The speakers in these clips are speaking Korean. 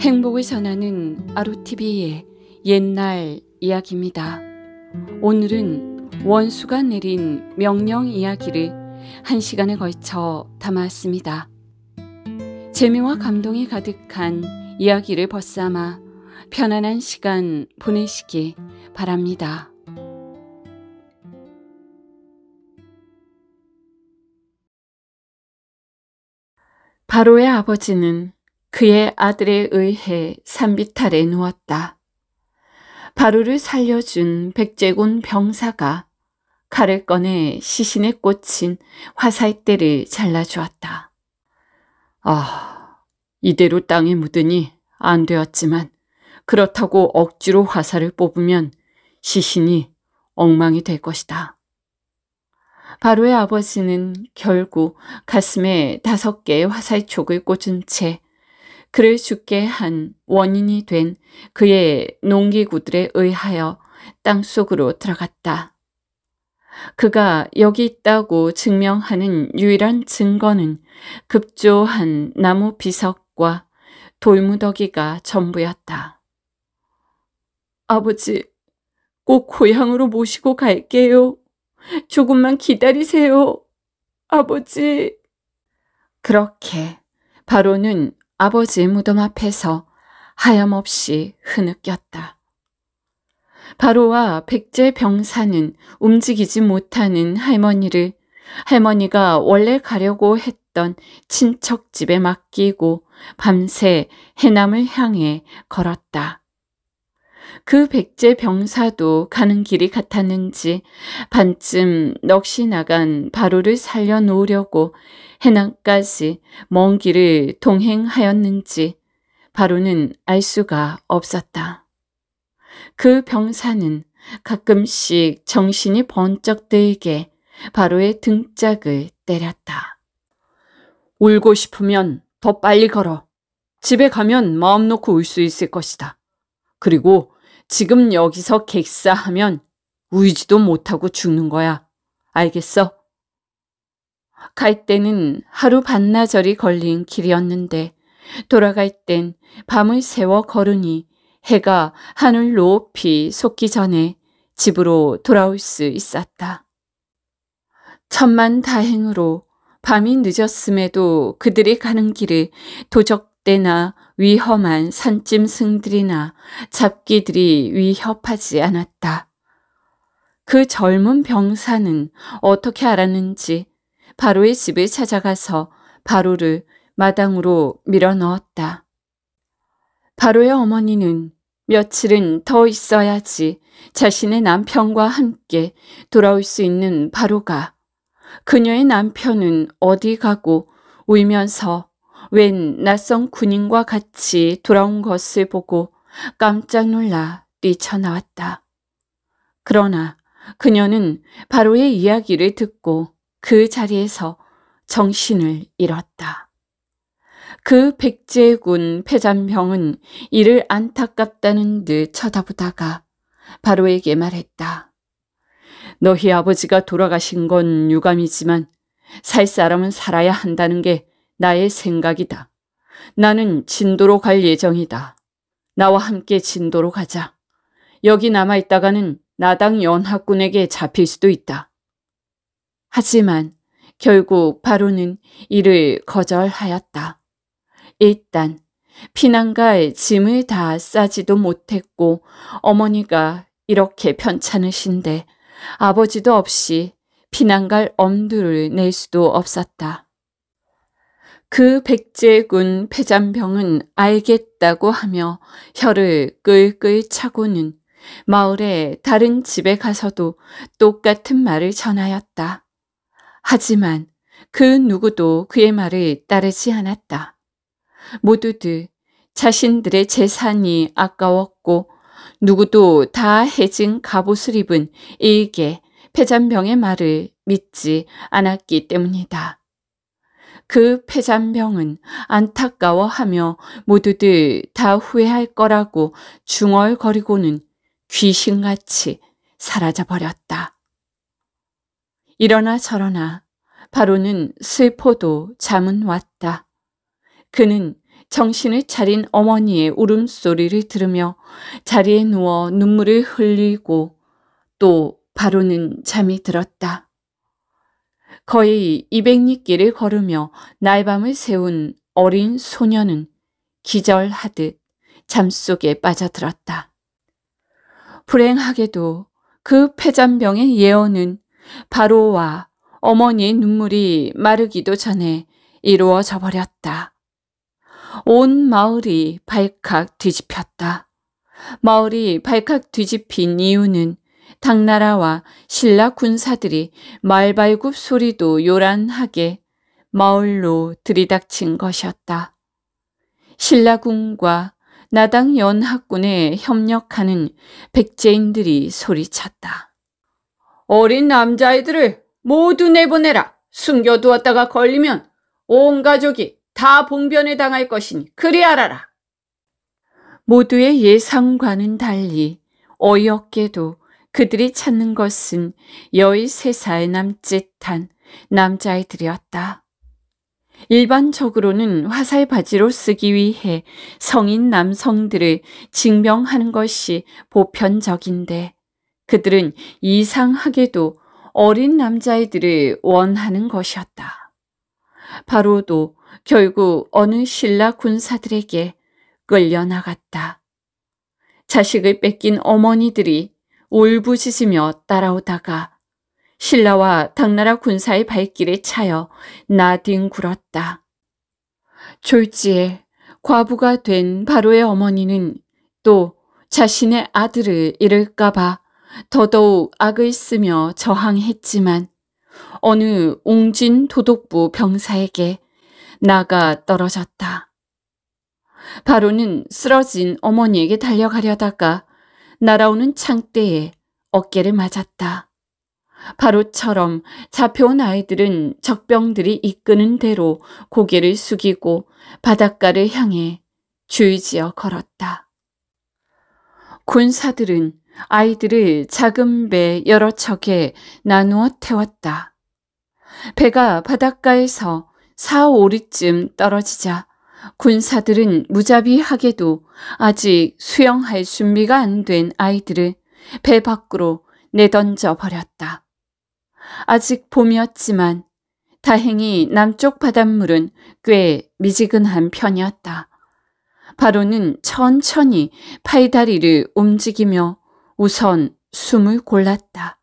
행복을 전하는 아로TV의 옛날 이야기입니다. 오늘은 원수가 내린 명령 이야기를 한 시간에 걸쳐 담았습니다. 재미와 감동이 가득한 이야기를 벗삼아 편안한 시간 보내시기 바랍니다. 바로의 아버지는 그의 아들에 의해 산비탈에 누웠다. 바루를 살려준 백제군 병사가 칼을 꺼내 시신에 꽂힌 화살대를 잘라주었다. 아, 이대로 땅에 묻으니 안 되었지만 그렇다고 억지로 화살을 뽑으면 시신이 엉망이 될 것이다. 바로의 아버지는 결국 가슴에 다섯 개의 화살촉을 꽂은 채 그를 죽게 한 원인이 된 그의 농기구들에 의하여 땅속으로 들어갔다. 그가 여기 있다고 증명하는 유일한 증거는 급조한 나무 비석과 돌무더기가 전부였다. 아버지, 꼭 고향으로 모시고 갈게요. 조금만 기다리세요. 아버지. 그렇게 바로는 아버지 무덤 앞에서 하염없이 흐느꼈다. 바로와 백제 병사는 움직이지 못하는 할머니를 할머니가 원래 가려고 했던 친척집에 맡기고 밤새 해남을 향해 걸었다. 그 백제 병사도 가는 길이 같았는지 반쯤 넋이 나간 바로를 살려놓으려고 해남까지 먼 길을 동행하였는지 바로는 알 수가 없었다. 그 병사는 가끔씩 정신이 번쩍 들게 바로의 등짝을 때렸다. 울고 싶으면 더 빨리 걸어. 집에 가면 마음 놓고 울 수 있을 것이다. 그리고 지금 여기서 객사하면 울지도 못하고 죽는 거야. 알겠어? 갈 때는 하루 반나절이 걸린 길이었는데 돌아갈 땐 밤을 새워 걸으니 해가 하늘 높이 솟기 전에 집으로 돌아올 수 있었다. 천만 다행으로 밤이 늦었음에도 그들이 가는 길을 도적 때나 위험한 산짐승들이나 잡기들이 위협하지 않았다. 그 젊은 병사는 어떻게 알았는지 바로의 집에 찾아가서 바로를 마당으로 밀어넣었다. 바로의 어머니는 며칠은 더 있어야지 자신의 남편과 함께 돌아올 수 있는 바로가 그녀의 남편은 어디 가고 울면서 웬 낯선 군인과 같이 돌아온 것을 보고 깜짝 놀라 뛰쳐나왔다. 그러나 그녀는 바로의 이야기를 듣고 그 자리에서 정신을 잃었다. 그 백제군 패잔병은 이를 안타깝다는 듯 쳐다보다가 바로에게 말했다. 너희 아버지가 돌아가신 건 유감이지만 살 사람은 살아야 한다는 게 나의 생각이다. 나는 진도로 갈 예정이다. 나와 함께 진도로 가자. 여기 남아있다가는 나당 연합군에게 잡힐 수도 있다. 하지만 결국 바로는 이를 거절하였다. 일단 피난갈 짐을 다 싸지도 못했고 어머니가 이렇게 편찮으신데 아버지도 없이 피난갈 엄두를 낼 수도 없었다. 그 백제군 패잔병은 알겠다고 하며 혀를 끌끌 차고는 마을의 다른 집에 가서도 똑같은 말을 전하였다. 하지만 그 누구도 그의 말을 따르지 않았다. 모두들 자신들의 재산이 아까웠고 누구도 다 해진 갑옷을 입은 일개 패잔병의 말을 믿지 않았기 때문이다. 그폐잔병은 안타까워하며 모두들 다 후회할 거라고 중얼거리고는 귀신같이 사라져 버렸다. 이러나 저러나 바로는 슬퍼도 잠은 왔다. 그는 정신을 차린 어머니의 울음소리를 들으며 자리에 누워 눈물을 흘리고 또 바로는 잠이 들었다. 거의 200리길을 걸으며 날밤을 세운 어린 소년은 기절하듯 잠 속에 빠져들었다. 불행하게도 그 폐잔병의 예언은 바로와 어머니의 눈물이 마르기도 전에 이루어져 버렸다. 온 마을이 발칵 뒤집혔다. 마을이 발칵 뒤집힌 이유는 당나라와 신라 군사들이 말발굽 소리도 요란하게 마을로 들이닥친 것이었다. 신라군과 나당 연합군에 협력하는 백제인들이 소리쳤다. 어린 남자아이들을 모두 내보내라. 숨겨두었다가 걸리면 온 가족이 다 봉변에 당할 것이니 그리 알아라. 모두의 예상과는 달리 어이없게도 그들이 찾는 것은 여의 세 살 남짓한 남자아이들이었다. 일반적으로는 화살 바지로 쓰기 위해 성인 남성들을 증명하는 것이 보편적인데 그들은 이상하게도 어린 남자아이들을 원하는 것이었다. 바로도 결국 어느 신라 군사들에게 끌려나갔다. 자식을 뺏긴 어머니들이 울부짖으며 따라오다가 신라와 당나라 군사의 발길에 차여 나뒹굴었다. 졸지에 과부가 된 바로의 어머니는 또 자신의 아들을 잃을까봐 더더욱 악을 쓰며 저항했지만 어느 웅진 도독부 병사에게 나가 떨어졌다. 바로는 쓰러진 어머니에게 달려가려다가 날아오는 창대에 어깨를 맞았다. 바로처럼 잡혀온 아이들은 적병들이 이끄는 대로 고개를 숙이고 바닷가를 향해 주의지어 걸었다. 군사들은 아이들을 작은 배 여러 척에 나누어 태웠다. 배가 바닷가에서 4, 5리쯤 떨어지자 군사들은 무자비하게도 아직 수영할 준비가 안 된 아이들을 배 밖으로 내던져 버렸다. 아직 봄이었지만 다행히 남쪽 바닷물은 꽤 미지근한 편이었다. 바로는 천천히 팔다리를 움직이며 우선 숨을 골랐다.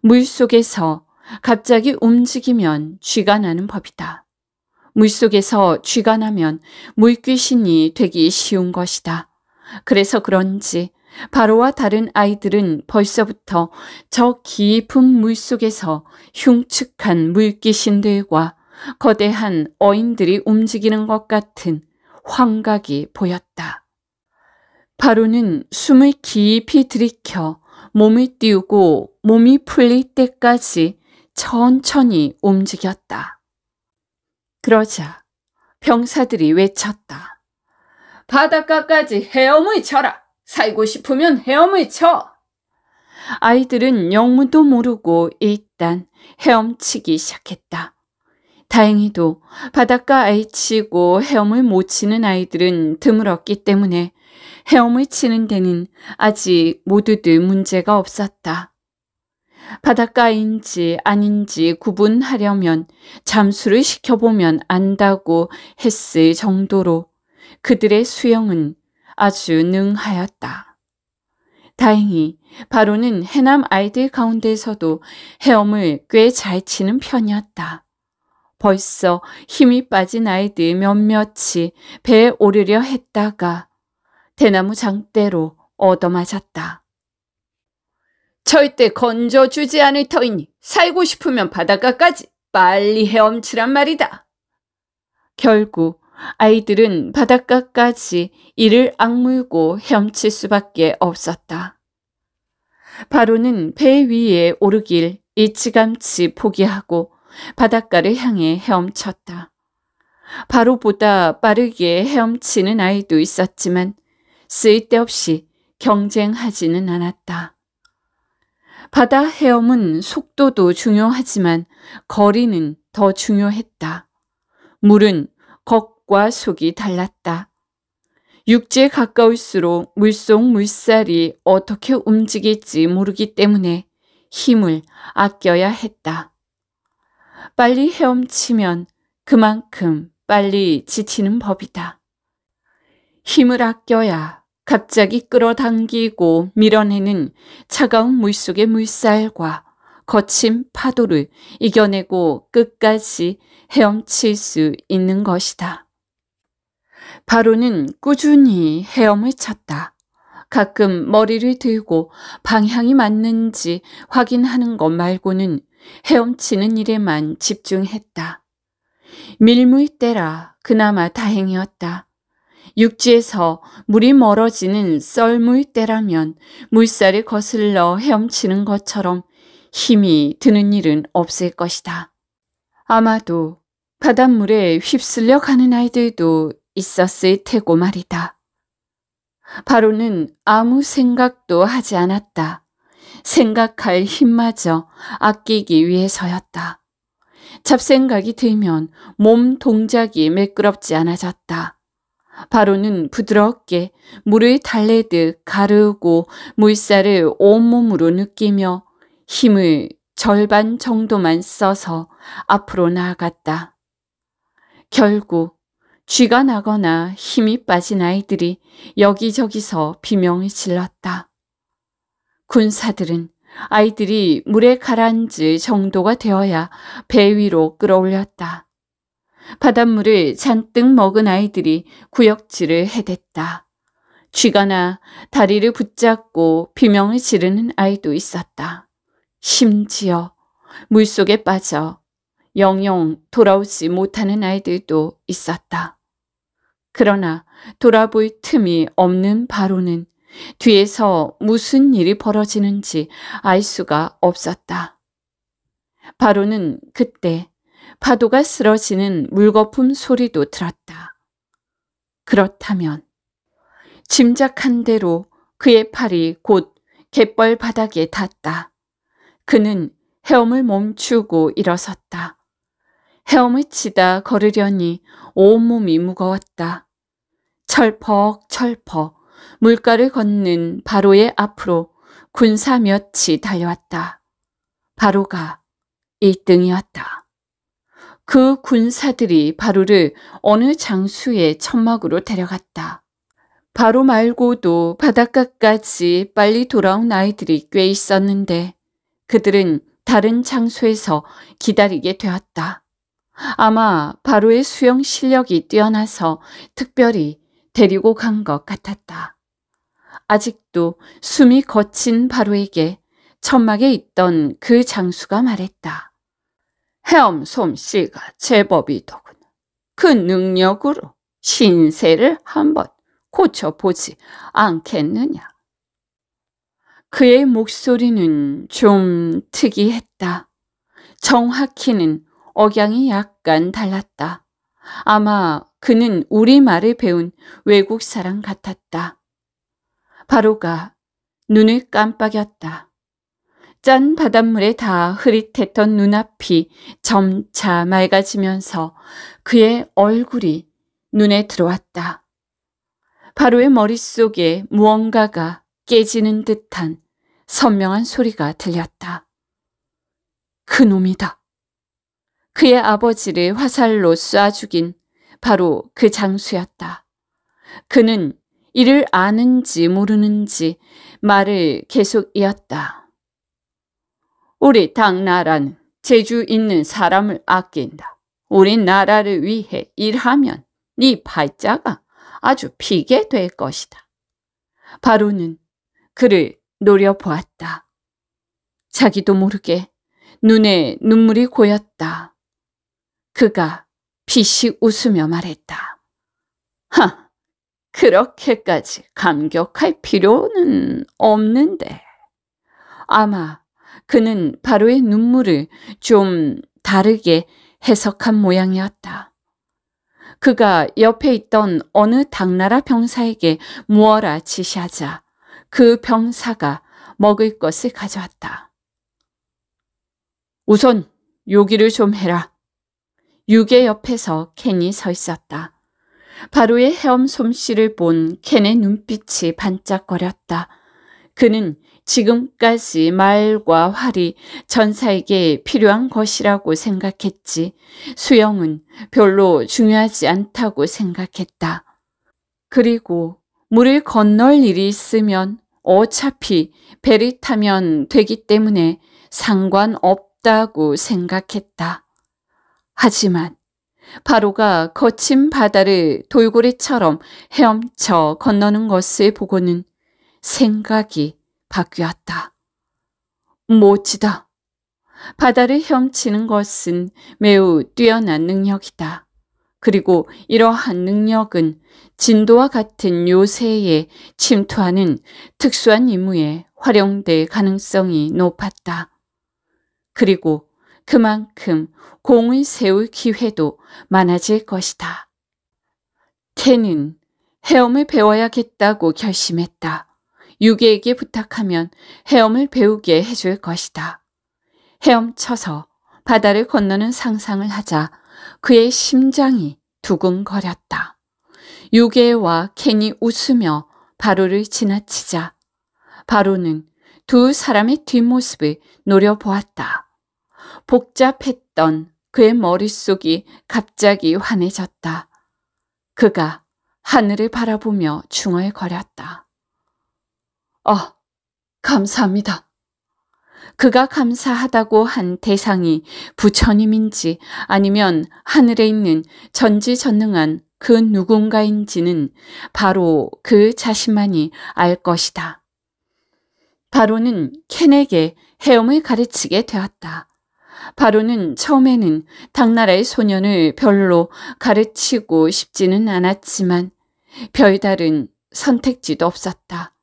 물 속에서 갑자기 움직이면 쥐가 나는 법이다. 물속에서 쥐가 나면 물귀신이 되기 쉬운 것이다. 그래서 그런지 바로와 다른 아이들은 벌써부터 저 깊은 물속에서 흉측한 물귀신들과 거대한 어인들이 움직이는 것 같은 환각이 보였다. 바로는 숨을 깊이 들이켜 몸을 띄우고 몸이 풀릴 때까지 천천히 움직였다. 그러자 병사들이 외쳤다. 바닷가까지 헤엄을 쳐라! 살고 싶으면 헤엄을 쳐! 아이들은 영문도 모르고 일단 헤엄치기 시작했다. 다행히도 바닷가 아이치고 헤엄을 못 치는 아이들은 드물었기 때문에 헤엄을 치는 데는 아직 모두들 문제가 없었다. 바닷가인지 아닌지 구분하려면 잠수를 시켜보면 안다고 했을 정도로 그들의 수영은 아주 능하였다. 다행히 바로는 해남 아이들 가운데서도 헤엄을 꽤 잘 치는 편이었다. 벌써 힘이 빠진 아이들 몇몇이 배에 오르려 했다가 대나무 장대로 얻어맞았다. 절대 건져주지 않을 터이니 살고 싶으면 바닷가까지 빨리 헤엄치란 말이다. 결국 아이들은 바닷가까지 이를 악물고 헤엄칠 수밖에 없었다. 바로는 배 위에 오르길 일찌감치 포기하고 바닷가를 향해 헤엄쳤다. 바로보다 빠르게 헤엄치는 아이도 있었지만 쓸데없이 경쟁하지는 않았다. 바다 헤엄은 속도도 중요하지만 거리는 더 중요했다. 물은 겉과 속이 달랐다. 육지에 가까울수록 물속 물살이 어떻게 움직일지 모르기 때문에 힘을 아껴야 했다. 빨리 헤엄치면 그만큼 빨리 지치는 법이다. 힘을 아껴야 갑자기 끌어당기고 밀어내는 차가운 물속의 물살과 거친 파도를 이겨내고 끝까지 헤엄칠 수 있는 것이다. 바로는 꾸준히 헤엄을 쳤다. 가끔 머리를 들고 방향이 맞는지 확인하는 것 말고는 헤엄치는 일에만 집중했다. 밀물때라 그나마 다행이었다. 육지에서 물이 멀어지는 썰물 때라면 물살이 거슬러 헤엄치는 것처럼 힘이 드는 일은 없을 것이다. 아마도 바닷물에 휩쓸려 가는 아이들도 있었을 테고 말이다. 바로는 아무 생각도 하지 않았다. 생각할 힘마저 아끼기 위해서였다. 잡생각이 들면 몸 동작이 매끄럽지 않아졌다. 바로는 부드럽게 물을 달래듯 가르고 물살을 온몸으로 느끼며 힘을 절반 정도만 써서 앞으로 나아갔다. 결국 쥐가 나거나 힘이 빠진 아이들이 여기저기서 비명을 질렀다. 군사들은 아이들이 물에 가라앉을 정도가 되어야 배 위로 끌어올렸다. 바닷물을 잔뜩 먹은 아이들이 구역질을 해댔다. 쥐가 나 다리를 붙잡고 비명을 지르는 아이도 있었다. 심지어 물속에 빠져 영영 돌아오지 못하는 아이들도 있었다. 그러나 돌아볼 틈이 없는 바로는 뒤에서 무슨 일이 벌어지는지 알 수가 없었다. 바로는 그때 파도가 쓰러지는 물거품 소리도 들었다. 그렇다면 짐작한 대로 그의 팔이 곧 갯벌 바닥에 닿았다. 그는 헤엄을 멈추고 일어섰다. 헤엄을 치다 걸으려니 온몸이 무거웠다. 철퍽철퍽 물가를 걷는 바로의 앞으로 군사 몇이 달려왔다. 바로가 1등이었다. 그 군사들이 바로를 어느 장수의 천막으로 데려갔다. 바로 말고도 바닷가까지 빨리 돌아온 아이들이 꽤 있었는데 그들은 다른 장소에서 기다리게 되었다. 아마 바로의 수영 실력이 뛰어나서 특별히 데리고 간 것 같았다. 아직도 숨이 거친 바로에게 천막에 있던 그 장수가 말했다. 헤엄 솜씨가 제법이더군. 그 능력으로 신세를 한번 고쳐보지 않겠느냐. 그의 목소리는 좀 특이했다. 정확히는 억양이 약간 달랐다. 아마 그는 우리말을 배운 외국 사람 같았다. 바로가 눈을 깜빡였다. 짠 바닷물에 다 흐릿했던 눈앞이 점차 맑아지면서 그의 얼굴이 눈에 들어왔다. 바로의 머릿속에 무언가가 깨지는 듯한 선명한 소리가 들렸다. 그놈이다. 그의 아버지를 화살로 쏴 죽인 바로 그 장수였다. 그는 이를 아는지 모르는지 말을 계속 이었다. 우리 당나라는 제주 있는 사람을 아낀다. 우리 나라를 위해 일하면 네 팔자가 아주 피게 될 것이다. 바로는 그를 노려보았다. 자기도 모르게 눈에 눈물이 고였다. 그가 피식 웃으며 말했다. 하, 그렇게까지 감격할 필요는 없는데. 아마 그는 바로의 눈물을 좀 다르게 해석한 모양이었다. 그가 옆에 있던 어느 당나라 병사에게 무어라 지시하자 그 병사가 먹을 것을 가져왔다. 우선 요기를 좀 해라. 유의 옆에서 켄이 서 있었다. 바로의 헤엄 솜씨를 본 켄의 눈빛이 반짝거렸다. 그는 지금까지 말과 활이 전사에게 필요한 것이라고 생각했지 수영은 별로 중요하지 않다고 생각했다. 그리고 물을 건널 일이 있으면 어차피 배를 타면 되기 때문에 상관없다고 생각했다. 하지만 바로가 거친 바다를 돌고래처럼 헤엄쳐 건너는 것을 보고는 생각이 바뀌었다. 모치다. 바다를 헤엄치는 것은 매우 뛰어난 능력이다. 그리고 이러한 능력은 진도와 같은 요새에 침투하는 특수한 임무에 활용될 가능성이 높았다. 그리고 그만큼 공을 세울 기회도 많아질 것이다. 켄은 헤엄을 배워야겠다고 결심했다. 유괴에게 부탁하면 헤엄을 배우게 해줄 것이다. 헤엄쳐서 바다를 건너는 상상을 하자 그의 심장이 두근거렸다. 유괴와 캔이 웃으며 바로를 지나치자 바로는 두 사람의 뒷모습을 노려보았다. 복잡했던 그의 머릿속이 갑자기 환해졌다. 그가 하늘을 바라보며 중얼거렸다. 아, 감사합니다. 그가 감사하다고 한 대상이 부처님인지 아니면 하늘에 있는 전지전능한 그 누군가인지는 바로 그 자신만이 알 것이다. 바로는 켄에게 헤엄을 가르치게 되었다. 바로는 처음에는 당나라의 소년을 별로 가르치고 싶지는 않았지만 별다른 선택지도 없었다.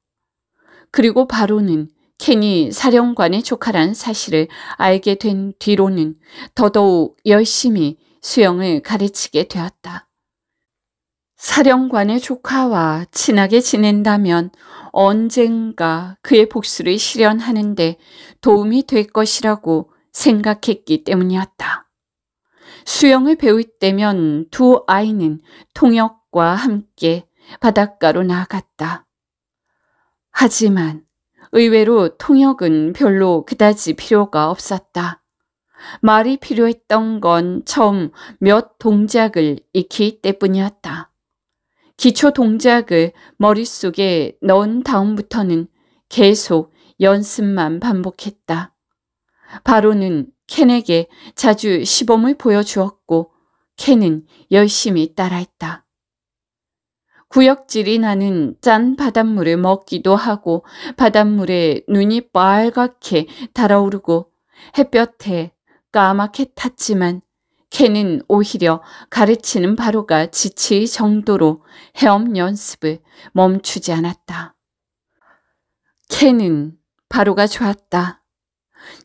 그리고 바로는 켄이 사령관의 조카란 사실을 알게 된 뒤로는 더더욱 열심히 수영을 가르치게 되었다. 사령관의 조카와 친하게 지낸다면 언젠가 그의 복수를 실현하는데 도움이 될 것이라고 생각했기 때문이었다. 수영을 배울 때면 두 아이는 통역과 함께 바닷가로 나아갔다. 하지만 의외로 통역은 별로 그다지 필요가 없었다. 말이 필요했던 건 처음 몇 동작을 익히 때뿐이었다. 기초 동작을 머릿속에 넣은 다음부터는 계속 연습만 반복했다. 바로는 켄에게 자주 시범을 보여주었고 켄은 열심히 따라했다. 구역질이 나는 짠 바닷물을 먹기도 하고 바닷물에 눈이 빨갛게 달아오르고 햇볕에 까맣게 탔지만 캐는 오히려 가르치는 바로가 지칠 정도로 헤엄 연습을 멈추지 않았다. 캐는 바로가 좋았다.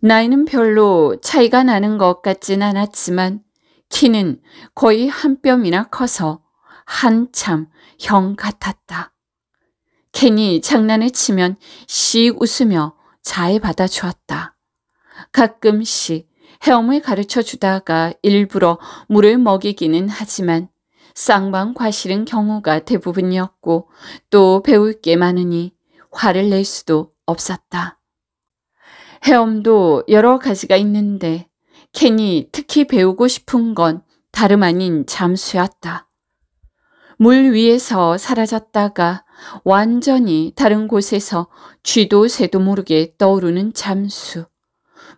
나이는 별로 차이가 나는 것 같진 않았지만 키는 거의 한 뼘이나 커서 한참 형 같았다. 캔이 장난을 치면 씩 웃으며 잘 받아주었다. 가끔씩 헤엄을 가르쳐 주다가 일부러 물을 먹이기는 하지만 쌍방 과실은 경우가 대부분이었고 또 배울 게 많으니 화를 낼 수도 없었다. 헤엄도 여러 가지가 있는데 캔이 특히 배우고 싶은 건 다름 아닌 잠수였다. 물 위에서 사라졌다가 완전히 다른 곳에서 쥐도 새도 모르게 떠오르는 잠수.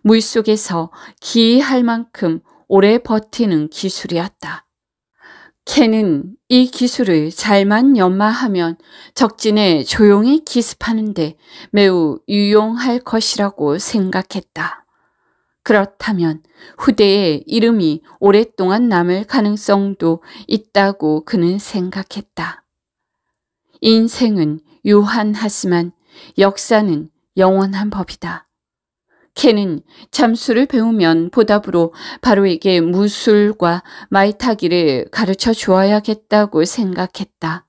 물 속에서 기이할 만큼 오래 버티는 기술이었다. 캔은 이 기술을 잘만 연마하면 적진에 조용히 기습하는데 매우 유용할 것이라고 생각했다. 그렇다면 후대의 이름이 오랫동안 남을 가능성도 있다고 그는 생각했다. 인생은 유한하지만 역사는 영원한 법이다. 켄은 잠수를 배우면 보답으로 바로에게 무술과 말타기를 가르쳐 주어야겠다고 생각했다.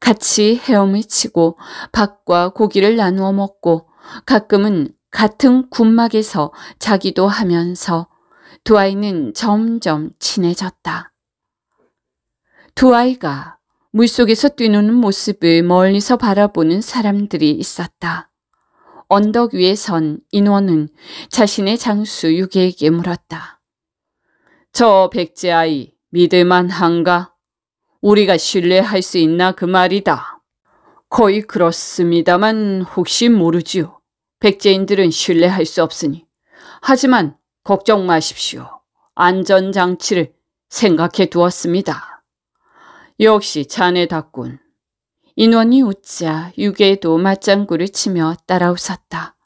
같이 헤엄을 치고 밥과 고기를 나누어 먹고 가끔은 같은 군막에서 자기도 하면서 두 아이는 점점 친해졌다. 두 아이가 물속에서 뛰노는 모습을 멀리서 바라보는 사람들이 있었다. 언덕 위에 선 인원은 자신의 장수 유계에게 물었다. 저 백제 아이 믿을만 한가? 우리가 신뢰할 수 있나 그 말이다. 거의 그렇습니다만 혹시 모르지요. 백제인들은 신뢰할 수 없으니 하지만 걱정 마십시오. 안전장치를 생각해 두었습니다. 역시 자네답군. 인원이 웃자 유괴도 맞장구를 치며 따라웃었다.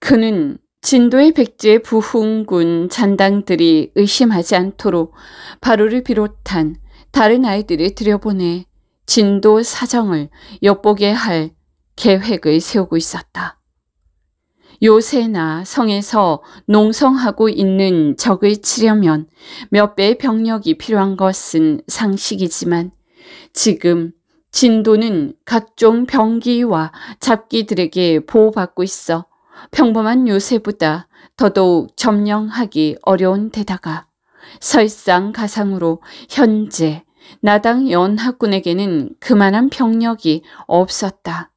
그는 진도의 백제 부흥군 잔당들이 의심하지 않도록 바로를 비롯한 다른 아이들을 들여보내 진도 사정을 엿보게 할 계획을 세우고 있었다. 요새나 성에서 농성하고 있는 적을 치려면 몇 배의 병력이 필요한 것은 상식이지만 지금 진도는 각종 병기와 잡기들에게 보호받고 있어 평범한 요새보다 더더욱 점령하기 어려운 데다가 설상가상으로 현재 나당 연합군에게는 그만한 병력이 없었다.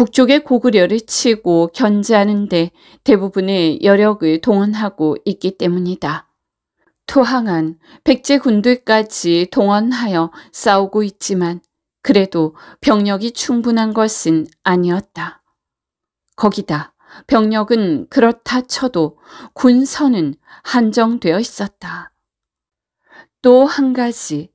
북쪽의 고구려를 치고 견제하는데 대부분의 여력을 동원하고 있기 때문이다. 투항한 백제 군들까지 동원하여 싸우고 있지만 그래도 병력이 충분한 것은 아니었다. 거기다 병력은 그렇다 쳐도 군선은 한정되어 있었다. 또 한 가지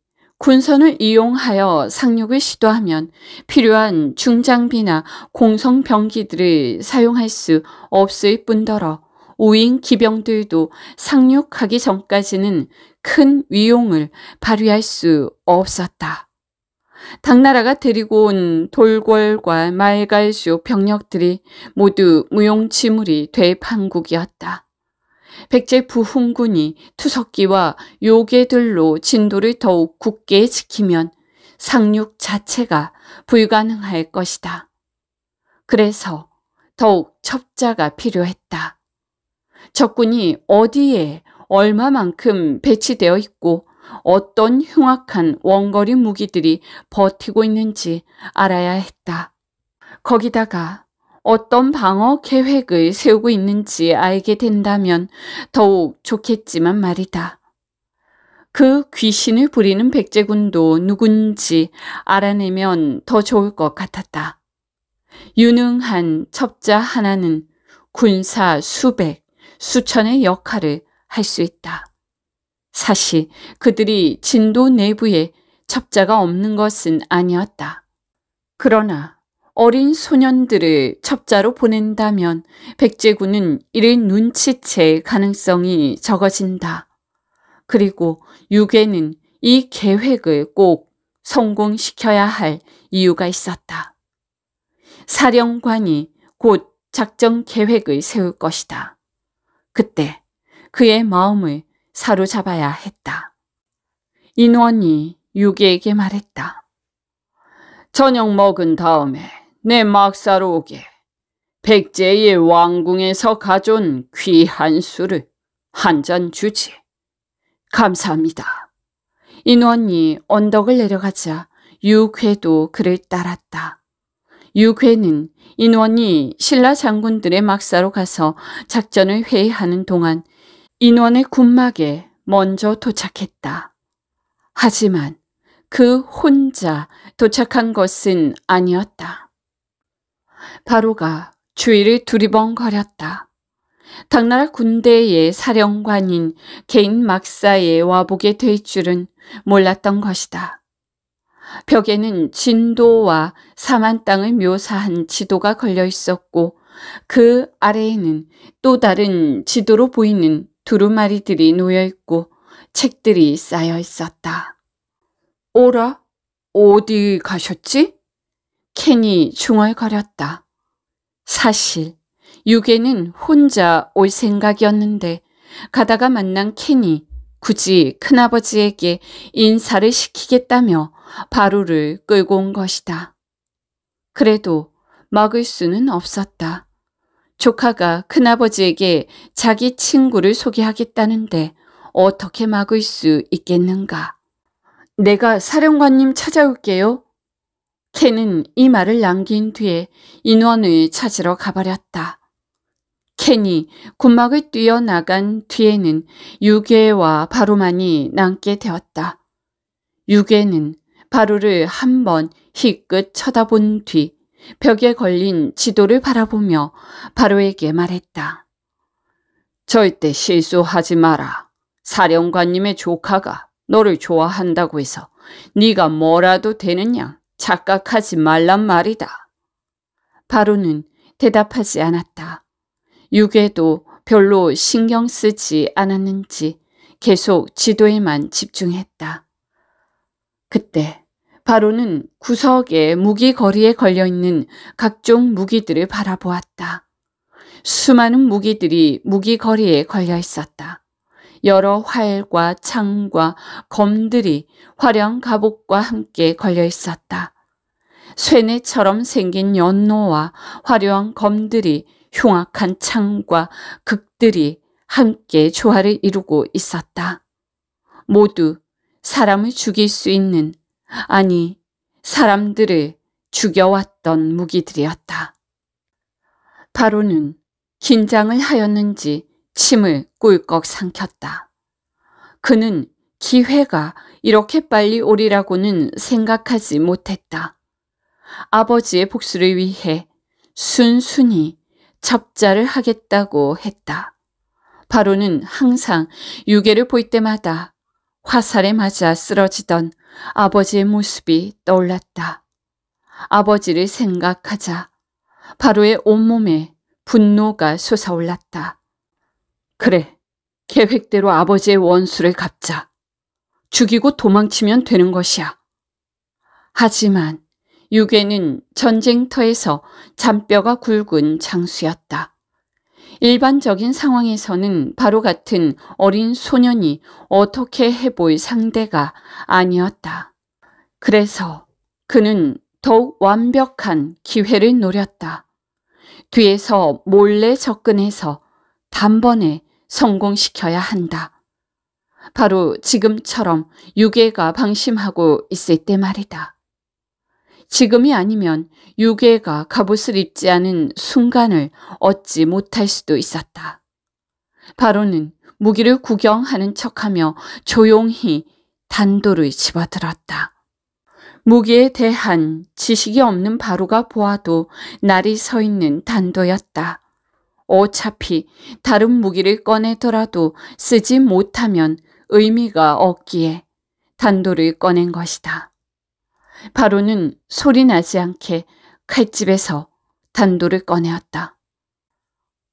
군선을 이용하여 상륙을 시도하면 필요한 중장비나 공성병기들을 사용할 수 없을 뿐더러 우인 기병들도 상륙하기 전까지는 큰 위용을 발휘할 수 없었다. 당나라가 데리고 온 돌궐과 말갈수 병력들이 모두 무용지물이 될 판국이었다. 백제 부흥군이 투석기와 요괴들로 진도를 더욱 굳게 지키면 상륙 자체가 불가능할 것이다. 그래서 더욱 첩자가 필요했다. 적군이 어디에 얼마만큼 배치되어 있고 어떤 흉악한 원거리 무기들이 버티고 있는지 알아야 했다. 거기다가 어떤 방어 계획을 세우고 있는지 알게 된다면 더욱 좋겠지만 말이다. 그 귀신을 부리는 백제군도 누군지 알아내면 더 좋을 것 같았다. 유능한 첩자 하나는 군사 수백, 수천의 역할을 할 수 있다. 사실 그들이 진도 내부에 첩자가 없는 것은 아니었다. 그러나 어린 소년들을 첩자로 보낸다면 백제군은 이를 눈치챌 가능성이 적어진다. 그리고 유괴는 이 계획을 꼭 성공시켜야 할 이유가 있었다. 사령관이 곧 작전 계획을 세울 것이다. 그때 그의 마음을 사로잡아야 했다. 인원이 유괴에게 말했다. 저녁 먹은 다음에 내 막사로오게 백제의 왕궁에서 가져온 귀한 술을 한 잔 주지. 감사합니다. 인원이 언덕을 내려가자 유쾌도 그를 따랐다. 유쾌는 인원이 신라 장군들의 막사로 가서 작전을 회의하는 동안 인원의 군막에 먼저 도착했다. 하지만 그 혼자 도착한 것은 아니었다. 바로가 주위를 두리번거렸다. 당나라 군대의 사령관인 개인 막사의 와보게 될 줄은 몰랐던 것이다. 벽에는 진도와 사만 땅을 묘사한 지도가 걸려 있었고 그 아래에는 또 다른 지도로 보이는 두루마리들이 놓여 있고 책들이 쌓여 있었다. 오라? 어디 가셨지? 켄이 중얼거렸다. 사실 유괴는 혼자 올 생각이었는데 가다가 만난 켄이 굳이 큰아버지에게 인사를 시키겠다며 바루를 끌고 온 것이다. 그래도 막을 수는 없었다. 조카가 큰아버지에게 자기 친구를 소개하겠다는데 어떻게 막을 수 있겠는가. 내가 사령관님 찾아올게요. 켄은 이 말을 남긴 뒤에 인원을 찾으러 가버렸다. 켄이 군막을 뛰어나간 뒤에는 유괴와 바로만이 남게 되었다. 유괴는 바로를 한 번 희끗 쳐다본 뒤 벽에 걸린 지도를 바라보며 바로에게 말했다. 절대 실수하지 마라. 사령관님의 조카가 너를 좋아한다고 해서 네가 뭐라도 되느냐? 착각하지 말란 말이다. 바로는 대답하지 않았다. 유괴도 별로 신경 쓰지 않았는지 계속 지도에만 집중했다. 그때 바로는 구석에 무기거리에 걸려있는 각종 무기들을 바라보았다. 수많은 무기들이 무기거리에 걸려 있었다. 여러 활과 창과 검들이 화려한 갑옷과 함께 걸려 있었다. 쇠뇌처럼 생긴 연노와 화려한 검들이 흉악한 창과 극들이 함께 조화를 이루고 있었다. 모두 사람을 죽일 수 있는 아니 사람들을 죽여왔던 무기들이었다. 바로는 긴장을 하였는지 침을 꿀꺽 삼켰다. 그는 기회가 이렇게 빨리 오리라고는 생각하지 못했다. 아버지의 복수를 위해 순순히 접자를 하겠다고 했다. 바로는 항상 유괴를 볼 때마다 화살에 맞아 쓰러지던 아버지의 모습이 떠올랐다. 아버지를 생각하자 바로의 온몸에 분노가 솟아올랐다. 그래, 계획대로 아버지의 원수를 갚자. 죽이고 도망치면 되는 것이야. 하지만 유괴는 전쟁터에서 잔뼈가 굵은 장수였다. 일반적인 상황에서는 바로 같은 어린 소년이 어떻게 해보일 상대가 아니었다. 그래서 그는 더욱 완벽한 기회를 노렸다. 뒤에서 몰래 접근해서 단번에 성공시켜야 한다. 바로 지금처럼 유괴가 방심하고 있을 때 말이다. 지금이 아니면 유괴가 갑옷을 입지 않은 순간을 얻지 못할 수도 있었다. 바로는 무기를 구경하는 척하며 조용히 단도를 집어들었다. 무기에 대한 지식이 없는 바로가 보아도 날이 서 있는 단도였다. 어차피 다른 무기를 꺼내더라도 쓰지 못하면 의미가 없기에 단도를 꺼낸 것이다. 바로는 소리 나지 않게 칼집에서 단도를 꺼내었다.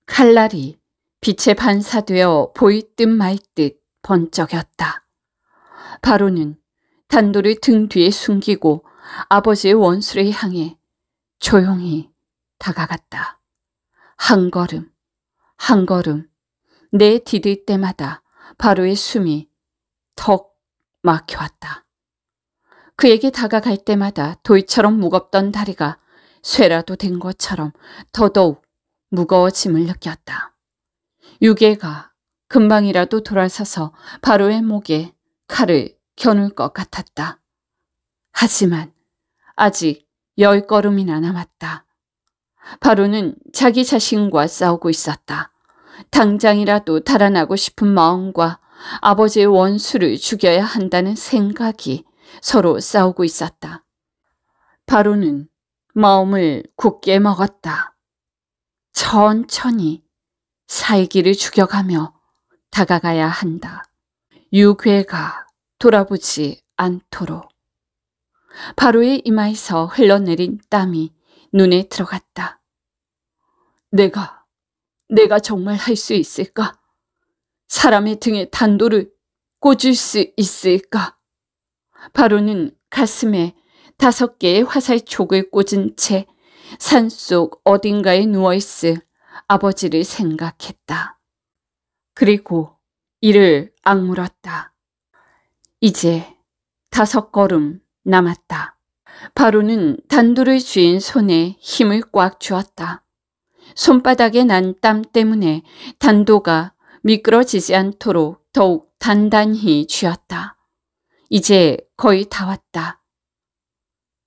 칼날이 빛에 반사되어 보이듯 말듯 번쩍였다. 바로는 단도를 등 뒤에 숨기고 아버지의 원수를 향해 조용히 다가갔다. 한 걸음, 한 걸음 내 디딜 때마다 바로의 숨이 턱 막혀왔다. 그에게 다가갈 때마다 돌처럼 무겁던 다리가 쇠라도 된 것처럼 더더욱 무거워짐을 느꼈다. 유괴가 금방이라도 돌아서서 바로의 목에 칼을 겨눌 것 같았다. 하지만 아직 열 걸음이나 남았다. 바로는 자기 자신과 싸우고 있었다. 당장이라도 달아나고 싶은 마음과 아버지의 원수를 죽여야 한다는 생각이 서로 싸우고 있었다. 바로는 마음을 굳게 먹었다. 천천히 살기를 죽여가며 다가가야 한다. 유괴가 돌아보지 않도록. 바로의 이마에서 흘러내린 땀이 눈에 들어갔다. 내가, 내가 정말 할 수 있을까? 사람의 등에 단도를 꽂을 수 있을까? 바로는 가슴에 다섯 개의 화살촉을 꽂은 채 산속 어딘가에 누워있을 아버지를 생각했다. 그리고 이를 악물었다. 이제 다섯 걸음 남았다. 바로는 단두를 쥔 손에 힘을 꽉 주었다. 손바닥에 난 땀 때문에 단도가 미끄러지지 않도록 더욱 단단히 쥐었다. 이제 거의 다 왔다.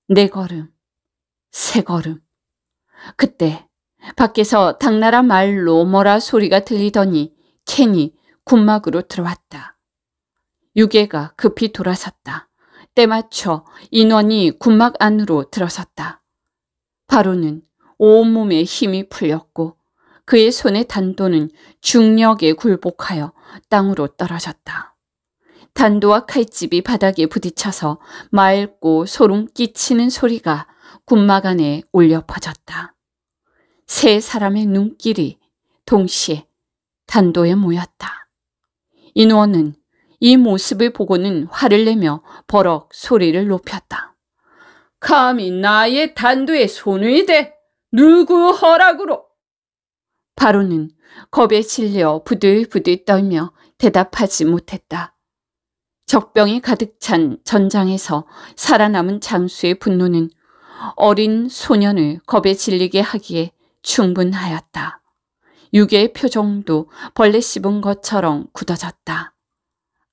네 걸음, 세 걸음. 그때 밖에서 당나라 말로 뭐라 소리가 들리더니 캔이 군막으로 들어왔다. 유괴가 급히 돌아섰다. 때맞춰 인원이 군막 안으로 들어섰다. 바로는 온몸에 힘이 풀렸고 그의 손의 단도는 중력에 굴복하여 땅으로 떨어졌다. 단도와 칼집이 바닥에 부딪혀서 맑고 소름 끼치는 소리가 군막 안에 울려 퍼졌다. 세 사람의 눈길이 동시에 단도에 모였다. 인원은 이 모습을 보고는 화를 내며 버럭 소리를 높였다. 감히 나의 단두에 손을 대! 누구 허락으로? 바로는 겁에 질려 부들부들 떨며 대답하지 못했다. 적병이 가득 찬 전장에서 살아남은 장수의 분노는 어린 소년을 겁에 질리게 하기에 충분하였다. 유괴의 표정도 벌레 씹은 것처럼 굳어졌다.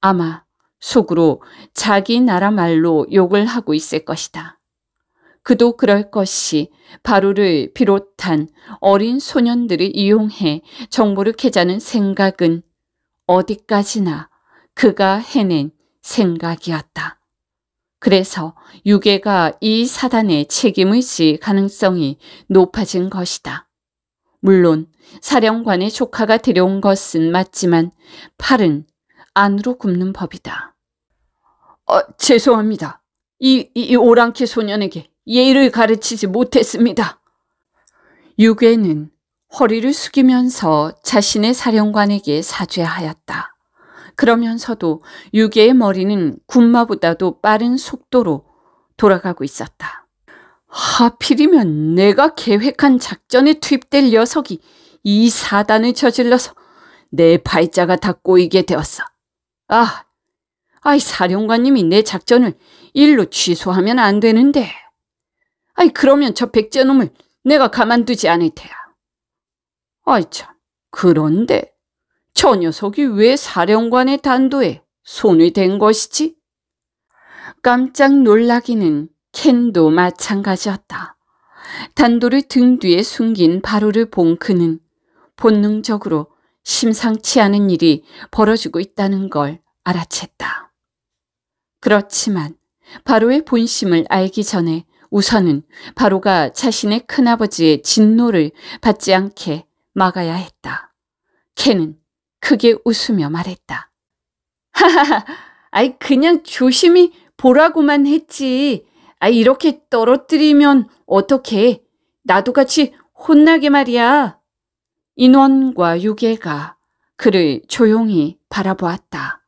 아마 속으로 자기 나라 말로 욕을 하고 있을 것이다. 그도 그럴 것이 바로를 비롯한 어린 소년들을 이용해 정보를 캐자는 생각은 어디까지나 그가 해낸 생각이었다. 그래서 유괴가 이 사단의 책임을 질 가능성이 높아진 것이다. 물론 사령관의 조카가 데려온 것은 맞지만 팔은 안으로 굽는 법이다. 어, 죄송합니다. 이, 이 오랑캐 소년에게 예의를 가르치지 못했습니다. 유괴는 허리를 숙이면서 자신의 사령관에게 사죄하였다. 그러면서도 유괴의 머리는 군마보다도 빠른 속도로 돌아가고 있었다. 하필이면 내가 계획한 작전에 투입될 녀석이 이 사단을 저질러서 내 발자가 다 꼬이게 되었어. 아, 아이 사령관님이 내 작전을 일로 취소하면 안 되는데. 아이 그러면 저 백제놈을 내가 가만두지 않을 테야. 아이 참, 그런데 저 녀석이 왜 사령관의 단도에 손을 댄 것이지? 깜짝 놀라기는 캔도 마찬가지였다. 단도를 등 뒤에 숨긴 바로를 본 그는 본능적으로 심상치 않은 일이 벌어지고 있다는 걸 알아챘다. 그렇지만 바로의 본심을 알기 전에 우선은 바로가 자신의 큰아버지의 진노를 받지 않게 막아야 했다. 캔은 크게 웃으며 말했다. 하하하, 아이 그냥 조심히 보라고만 했지. 아 이렇게 떨어뜨리면 어떡해. 나도 같이 혼나게 말이야. 인원과 유괴가 그를 조용히 바라보았다.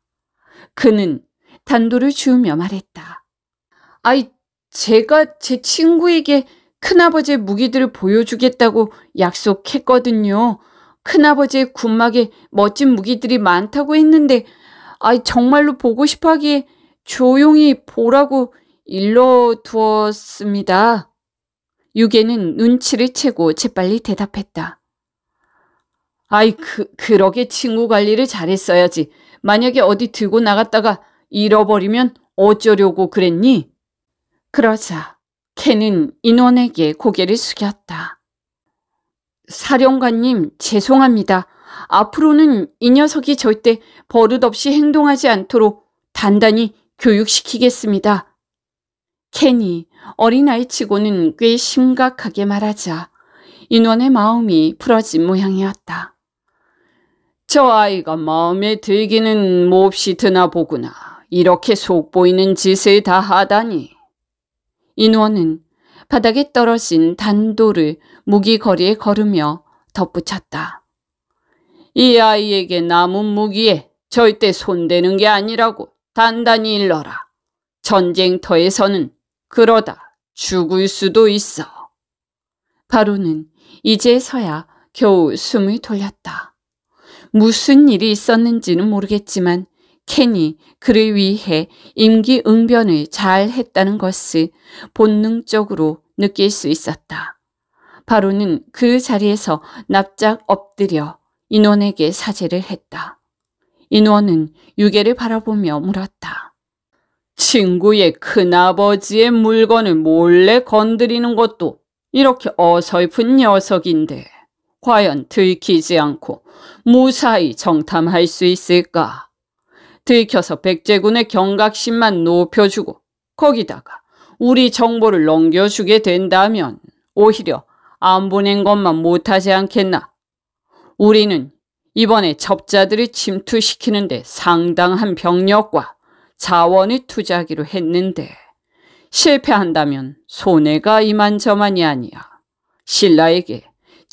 그는 단도를 주우며 말했다. 아이, 제가 제 친구에게 큰아버지의 무기들을 보여주겠다고 약속했거든요. 큰아버지의 군막에 멋진 무기들이 많다고 했는데 아이 정말로 보고 싶어 하기에 조용히 보라고 일러두었습니다. 유괴는 눈치를 채고 재빨리 대답했다. 아이, 그, 그러게 친구 관리를 잘했어야지. 만약에 어디 들고 나갔다가 잃어버리면 어쩌려고 그랬니? 그러자 캔은 인원에게 고개를 숙였다. 사령관님, 죄송합니다. 앞으로는 이 녀석이 절대 버릇없이 행동하지 않도록 단단히 교육시키겠습니다. 캔이 어린아이치고는 꽤 심각하게 말하자 인원의 마음이 풀어진 모양이었다. 저 아이가 마음에 들기는 몹시 뭐 드나 보구나. 이렇게 속보이는 짓을 다 하다니. 인원은 바닥에 떨어진 단도를 무기거리에 걸으며 덧붙였다. 이 아이에게 남은 무기에 절대 손대는 게 아니라고 단단히 일러라. 전쟁터에서는 그러다 죽을 수도 있어. 바로는 이제서야 겨우 숨을 돌렸다. 무슨 일이 있었는지는 모르겠지만 켄이 그를 위해 임기응변을 잘 했다는 것을 본능적으로 느낄 수 있었다. 바로는 그 자리에서 납작 엎드려 인원에게 사죄를 했다. 인원은 유괴를 바라보며 물었다. 친구의 큰아버지의 물건을 몰래 건드리는 것도 이렇게 어설픈 녀석인데. 과연 들키지 않고 무사히 정탐할 수 있을까? 들켜서 백제군의 경각심만 높여주고 거기다가 우리 정보를 넘겨주게 된다면 오히려 안 보낸 것만 못하지 않겠나? 우리는 이번에 접자들을 침투시키는데 상당한 병력과 자원을 투자하기로 했는데 실패한다면 손해가 이만저만이 아니야. 신라에게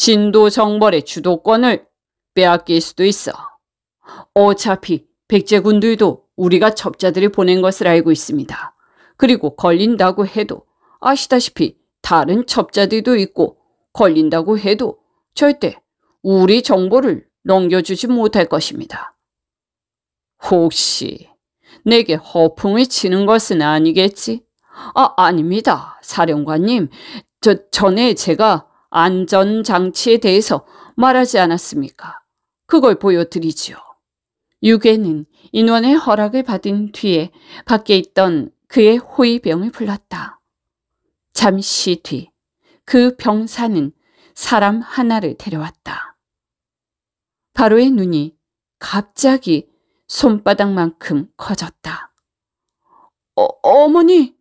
진도 정벌의 주도권을 빼앗길 수도 있어. 어차피 백제군들도 우리가 첩자들이 보낸 것을 알고 있습니다. 그리고 걸린다고 해도 아시다시피 다른 첩자들도 있고 걸린다고 해도 절대 우리 정보를 넘겨주지 못할 것입니다. 혹시 내게 허풍을 치는 것은 아니겠지? 아, 아닙니다. 사령관님. 저, 전에 제가 안전장치에 대해서 말하지 않았습니까? 그걸 보여드리지요. 유괴는 인원의 허락을 받은 뒤에 밖에 있던 그의 호위병을 불렀다. 잠시 뒤 그 병사는 사람 하나를 데려왔다. 바로의 눈이 갑자기 손바닥만큼 커졌다. 어, 어머니!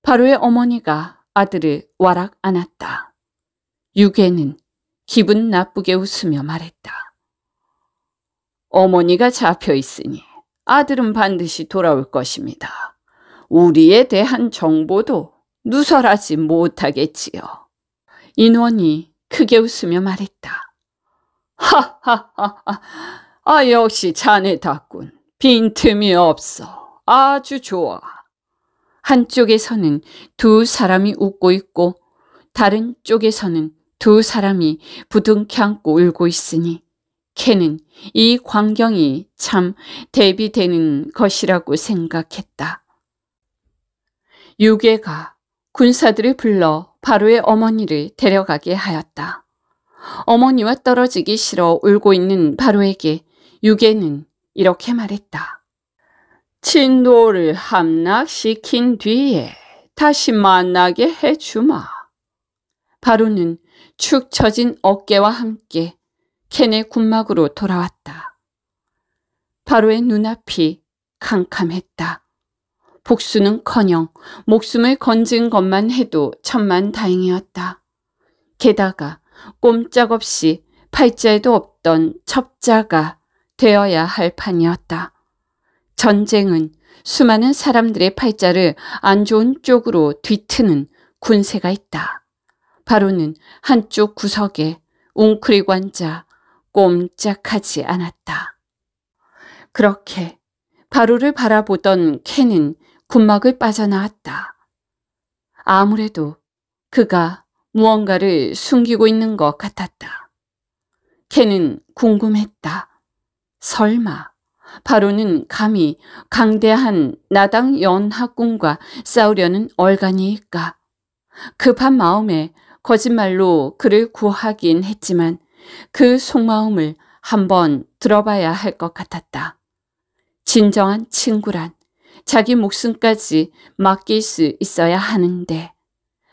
바로의 어머니가 아들을 와락 안았다. 유괴는 기분 나쁘게 웃으며 말했다. 어머니가 잡혀 있으니 아들은 반드시 돌아올 것입니다. 우리에 대한 정보도 누설하지 못하겠지요. 인원이 크게 웃으며 말했다. 하하하하, 아 역시 자네답군. 빈틈이 없어. 아주 좋아. 한쪽에서는 두 사람이 웃고 있고 다른 쪽에서는 두 사람이 부둥켜 안고 울고 있으니 캔는이 광경이 참 대비되는 것이라고 생각했다. 유괴가 군사들을 불러 바로의 어머니를 데려가게 하였다. 어머니와 떨어지기 싫어 울고 있는 바로에게 유괴는 이렇게 말했다. 친노를 함락시킨 뒤에 다시 만나게 해주마. 바로는 축 처진 어깨와 함께 켄의 군막으로 돌아왔다. 바로의 눈앞이 캄캄했다. 복수는커녕 목숨을 건진 것만 해도 천만 다행이었다. 게다가 꼼짝없이 팔자에도 없던 첩자가 되어야 할 판이었다. 전쟁은 수많은 사람들의 팔자를 안 좋은 쪽으로 뒤트는 군세가 있다. 바로는 한쪽 구석에 웅크리고 앉아 꼼짝하지 않았다. 그렇게 바로를 바라보던 캔은 군막을 빠져나왔다. 아무래도 그가 무언가를 숨기고 있는 것 같았다. 캔은 궁금했다. 설마 바로는 감히 강대한 나당 연합군과 싸우려는 얼간이일까? 급한 마음에 거짓말로 그를 구하긴 했지만 그 속마음을 한번 들어봐야 할 것 같았다. 진정한 친구란 자기 목숨까지 맡길 수 있어야 하는데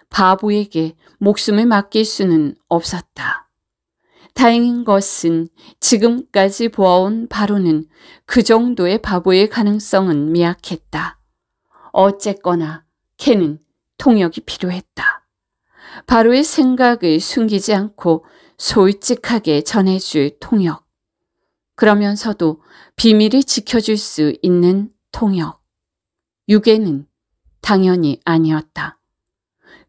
바보에게 목숨을 맡길 수는 없었다. 다행인 것은 지금까지 보아온 바로는 그 정도의 바보의 가능성은 미약했다. 어쨌거나 걔는 통역이 필요했다. 바로의 생각을 숨기지 않고 솔직하게 전해줄 통역. 그러면서도 비밀을 지켜줄 수 있는 통역. 유괴는 당연히 아니었다.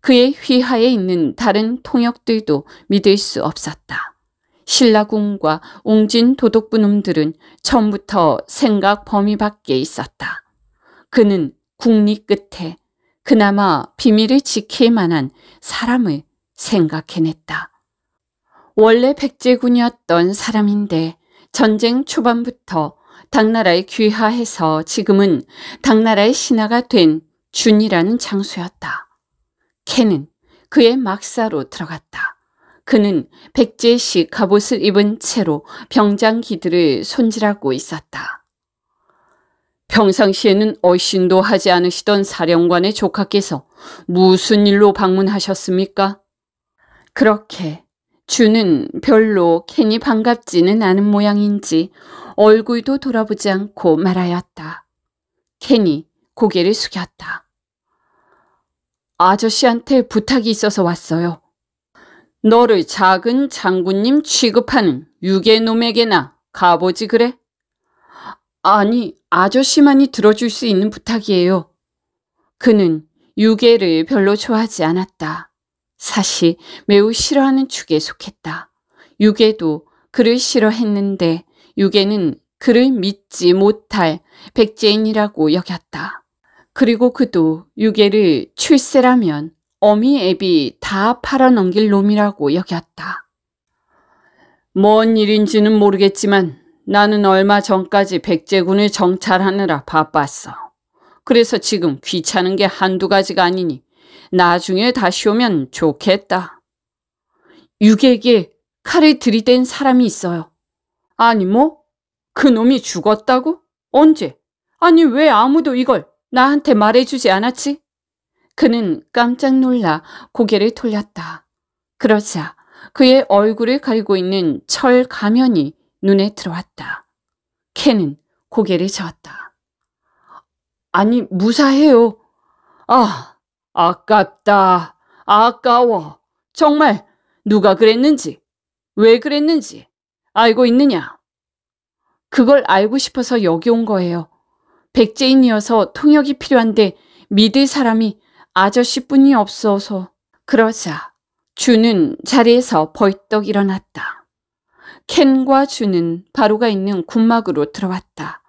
그의 휘하에 있는 다른 통역들도 믿을 수 없었다. 신라군과 옹진 도독부놈들은 처음부터 생각 범위 밖에 있었다. 그는 국립 끝에 그나마 비밀을 지킬 만한 사람을 생각해냈다. 원래 백제군이었던 사람인데 전쟁 초반부터 당나라에 귀하해서 지금은 당나라의 신하가 된 준이라는 장수였다. 캔은 그의 막사로 들어갔다. 그는 백제식 갑옷을 입은 채로 병장기들을 손질하고 있었다. 평상시에는 어신도 하지 않으시던 사령관의 조카께서 무슨 일로 방문하셨습니까? 그렇게 주는 별로 괜히 반갑지는 않은 모양인지 얼굴도 돌아보지 않고 말하였다. 캔이 고개를 숙였다. 아저씨한테 부탁이 있어서 왔어요. 너를 작은 장군님 취급하는 유괴놈에게나 가보지 그래? 아니, 아저씨만이 들어줄 수 있는 부탁이에요. 그는 유괴를 별로 좋아하지 않았다. 사실 매우 싫어하는 축에 속했다. 유괴도 그를 싫어했는데 유괴는 그를 믿지 못할 백제인이라고 여겼다. 그리고 그도 유괴를 출세라면 어미 앱이 다 팔아넘길 놈이라고 여겼다. 뭔 일인지는 모르겠지만 나는 얼마 전까지 백제군을 정찰하느라 바빴어. 그래서 지금 귀찮은 게 한두 가지가 아니니 나중에 다시 오면 좋겠다. 유객에 칼을 들이댄 사람이 있어요. 아니 뭐? 그놈이 죽었다고? 언제? 아니 왜 아무도 이걸 나한테 말해주지 않았지? 그는 깜짝 놀라 고개를 돌렸다. 그러자 그의 얼굴을 가리고 있는 철 가면이 눈에 들어왔다. 캔은 고개를 저었다. 아니, 무사해요. 아, 아깝다. 아까워. 정말 누가 그랬는지, 왜 그랬는지 알고 있느냐? 그걸 알고 싶어서 여기 온 거예요. 백제인이어서 통역이 필요한데 믿을 사람이 아저씨뿐이 없어서. 그러자 주는 자리에서 벌떡 일어났다. 켄과 주는 바로가 있는 군막으로 들어왔다.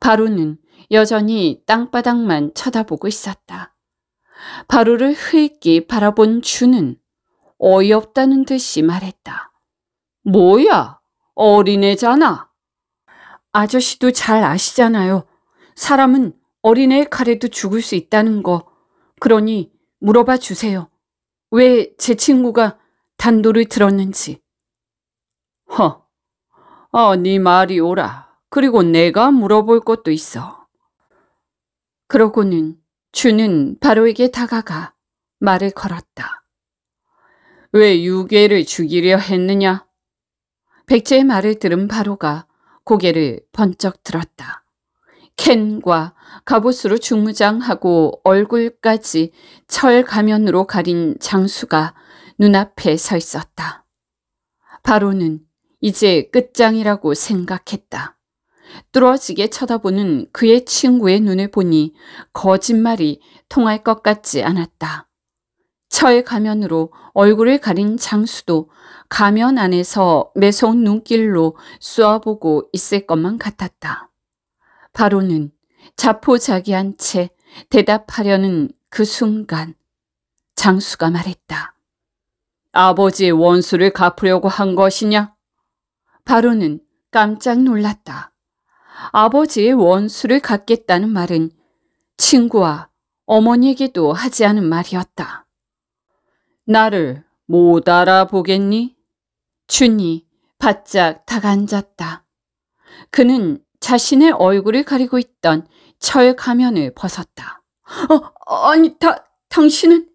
바로는 여전히 땅바닥만 쳐다보고 있었다. 바로를 흐익기 바라본 주는 어이없다는 듯이 말했다. 뭐야, 어린애잖아. 아저씨도 잘 아시잖아요. 사람은 어린애 의 칼에도 죽을 수 있다는 거. 그러니 물어봐 주세요. 왜 제 친구가 단도를 들었는지. 허, 어, 네 말이 오라. 그리고 내가 물어볼 것도 있어. 그러고는 주는 바로에게 다가가 말을 걸었다. 왜 유괴를 죽이려 했느냐? 백제의 말을 들은 바로가 고개를 번쩍 들었다. 캔과 갑옷으로 중무장하고 얼굴까지 철 가면으로 가린 장수가 눈앞에 서 있었다. 바로는 이제 끝장이라고 생각했다. 뚫어지게 쳐다보는 그의 친구의 눈을 보니 거짓말이 통할 것 같지 않았다. 철 가면으로 얼굴을 가린 장수도 가면 안에서 매서운 눈길로 쏘아보고 있을 것만 같았다. 바로는 자포자기한 채 대답하려는 그 순간 장수가 말했다. 아버지의 원수를 갚으려고 한 것이냐? 바로는 깜짝 놀랐다. 아버지의 원수를 갖겠다는 말은 친구와 어머니에게도 하지 않은 말이었다. 나를 못 알아보겠니? 준이 바짝 다가앉다 그는 자신의 얼굴을 가리고 있던 철 가면을 벗었다. 어, 아니, 다, 당신은?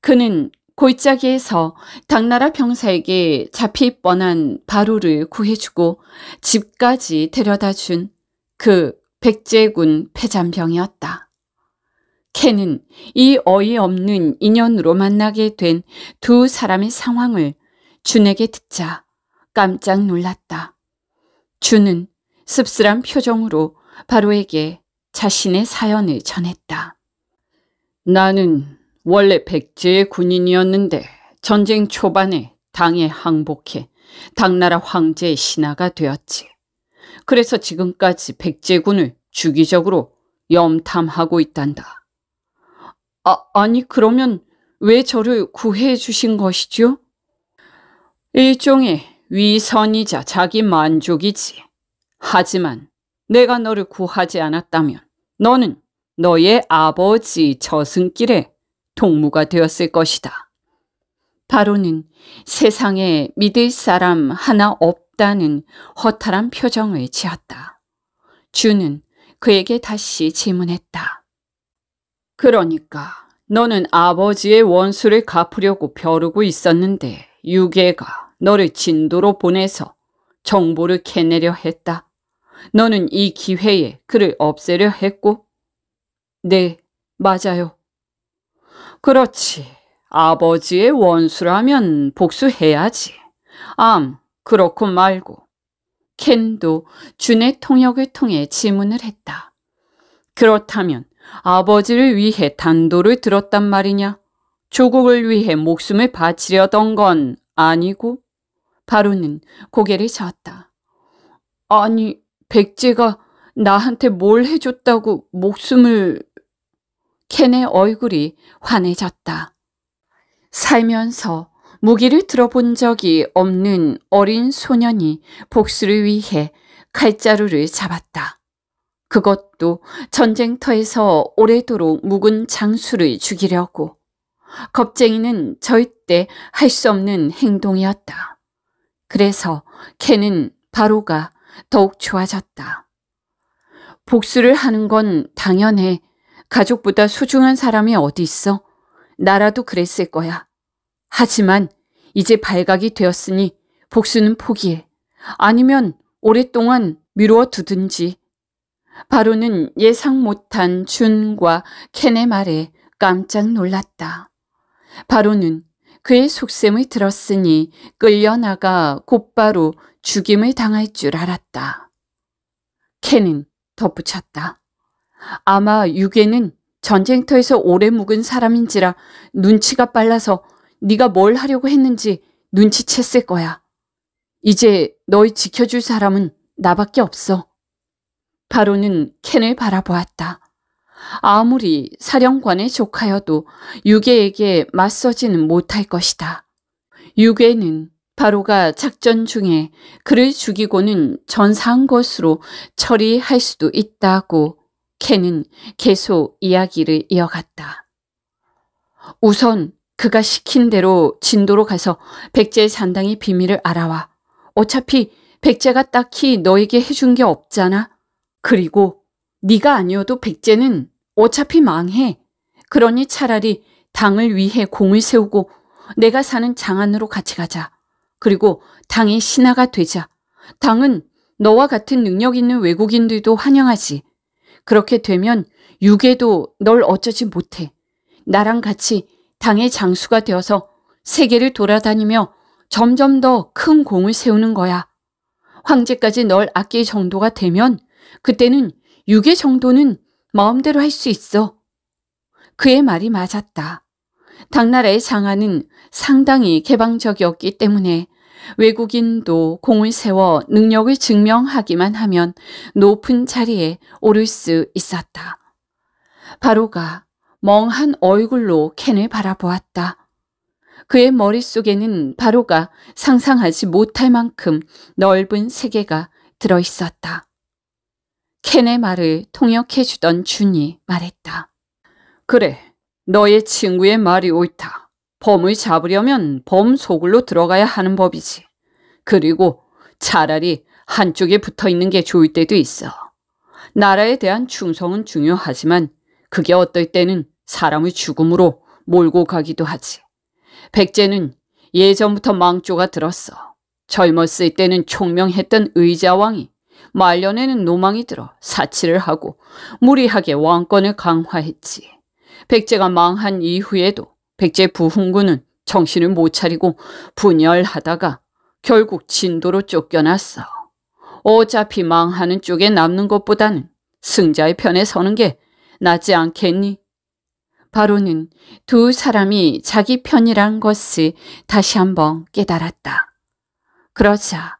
그는 골짜기에서 당나라 병사에게 잡힐 뻔한 바로를 구해주고 집까지 데려다 준 그 백제군 패잔병이었다. 캔은 이 어이없는 인연으로 만나게 된 두 사람의 상황을 준에게 듣자 깜짝 놀랐다. 준은 씁쓸한 표정으로 바로에게 자신의 사연을 전했다. 나는 원래 백제의 군인이었는데 전쟁 초반에 당에 항복해 당나라 황제의 신하가 되었지. 그래서 지금까지 백제군을 주기적으로 염탐하고 있단다. 아, 아니 그러면 왜 저를 구해 주신 것이지요? 일종의 위선이자 자기 만족이지. 하지만 내가 너를 구하지 않았다면 너는 너의 아버지 저승길에 동무가 되었을 것이다. 바로는 세상에 믿을 사람 하나 없다는 허탈한 표정을 지었다. 주는 그에게 다시 질문했다. 그러니까 너는 아버지의 원수를 갚으려고 벼르고 있었는데 유괴가 너를 진도로 보내서 정보를 캐내려 했다. 너는 이 기회에 그를 없애려 했고? 네, 맞아요. 그렇지. 아버지의 원수라면 복수해야지. 암, 그렇고 말고. 켄도 준의 통역을 통해 질문을 했다. 그렇다면 아버지를 위해 단도를 들었단 말이냐? 조국을 위해 목숨을 바치려던 건 아니고? 바로는 고개를 저었다. 아니, 백제가 나한테 뭘 해줬다고 목숨을 켄의 얼굴이 환해졌다. 살면서 무기를 들어본 적이 없는 어린 소년이 복수를 위해 칼자루를 잡았다. 그것도 전쟁터에서 오래도록 묵은 장수를 죽이려고. 겁쟁이는 절대 할 수 없는 행동이었다. 그래서 켄은 바로가 더욱 좋아졌다. 복수를 하는 건 당연해. 가족보다 소중한 사람이 어디 있어? 나라도 그랬을 거야. 하지만 이제 발각이 되었으니 복수는 포기해. 아니면 오랫동안 미루어 두든지. 바로는 예상 못한 준과 켄의 말에 깜짝 놀랐다. 바로는 그의 속셈을 들었으니 끌려나가 곧바로 죽임을 당할 줄 알았다. 켄은 덧붙였다. 아마 유괴는 전쟁터에서 오래 묵은 사람인지라 눈치가 빨라서 네가 뭘 하려고 했는지 눈치챘을 거야. 이제 너희 지켜줄 사람은 나밖에 없어. 바로는 캔을 바라보았다. 아무리 사령관의 조카여도 유괴에게 맞서지는 못할 것이다. 유괴는 바로가 작전 중에 그를 죽이고는 전사한 것으로 처리할 수도 있다고 캔는 계속 이야기를 이어갔다. 우선 그가 시킨 대로 진도로 가서 백제의 산당의 비밀을 알아와. 어차피 백제가 딱히 너에게 해준 게 없잖아. 그리고 네가 아니어도 백제는 어차피 망해. 그러니 차라리 당을 위해 공을 세우고 내가 사는 장안으로 같이 가자. 그리고 당의 신하가 되자. 당은 너와 같은 능력 있는 외국인들도 환영하지. 그렇게 되면 유괴도 널 어쩌지 못해. 나랑 같이 당의 장수가 되어서 세계를 돌아다니며 점점 더 큰 공을 세우는 거야. 황제까지 널 아낄 정도가 되면 그때는 유괴 정도는 마음대로 할 수 있어. 그의 말이 맞았다. 당나라의 장하는 상당히 개방적이었기 때문에 외국인도 공을 세워 능력을 증명하기만 하면 높은 자리에 오를 수 있었다. 바로가 멍한 얼굴로 캔을 바라보았다. 그의 머릿속에는 바로가 상상하지 못할 만큼 넓은 세계가 들어있었다. 캔의 말을 통역해주던 준이 말했다. 그래, 너의 친구의 말이 옳다. 범을 잡으려면 범 속으로 들어가야 하는 법이지. 그리고 차라리 한쪽에 붙어 있는 게 좋을 때도 있어. 나라에 대한 충성은 중요하지만 그게 어떨 때는 사람을 죽음으로 몰고 가기도 하지. 백제는 예전부터 망조가 들었어. 젊었을 때는 총명했던 의자왕이 말년에는 노망이 들어 사치를 하고 무리하게 왕권을 강화했지. 백제가 망한 이후에도 백제 부흥군은 정신을 못 차리고 분열하다가 결국 진도로 쫓겨났어. 어차피 망하는 쪽에 남는 것보다는 승자의 편에 서는 게 낫지 않겠니? 바로는 두 사람이 자기 편이란 것을 다시 한번 깨달았다. 그러자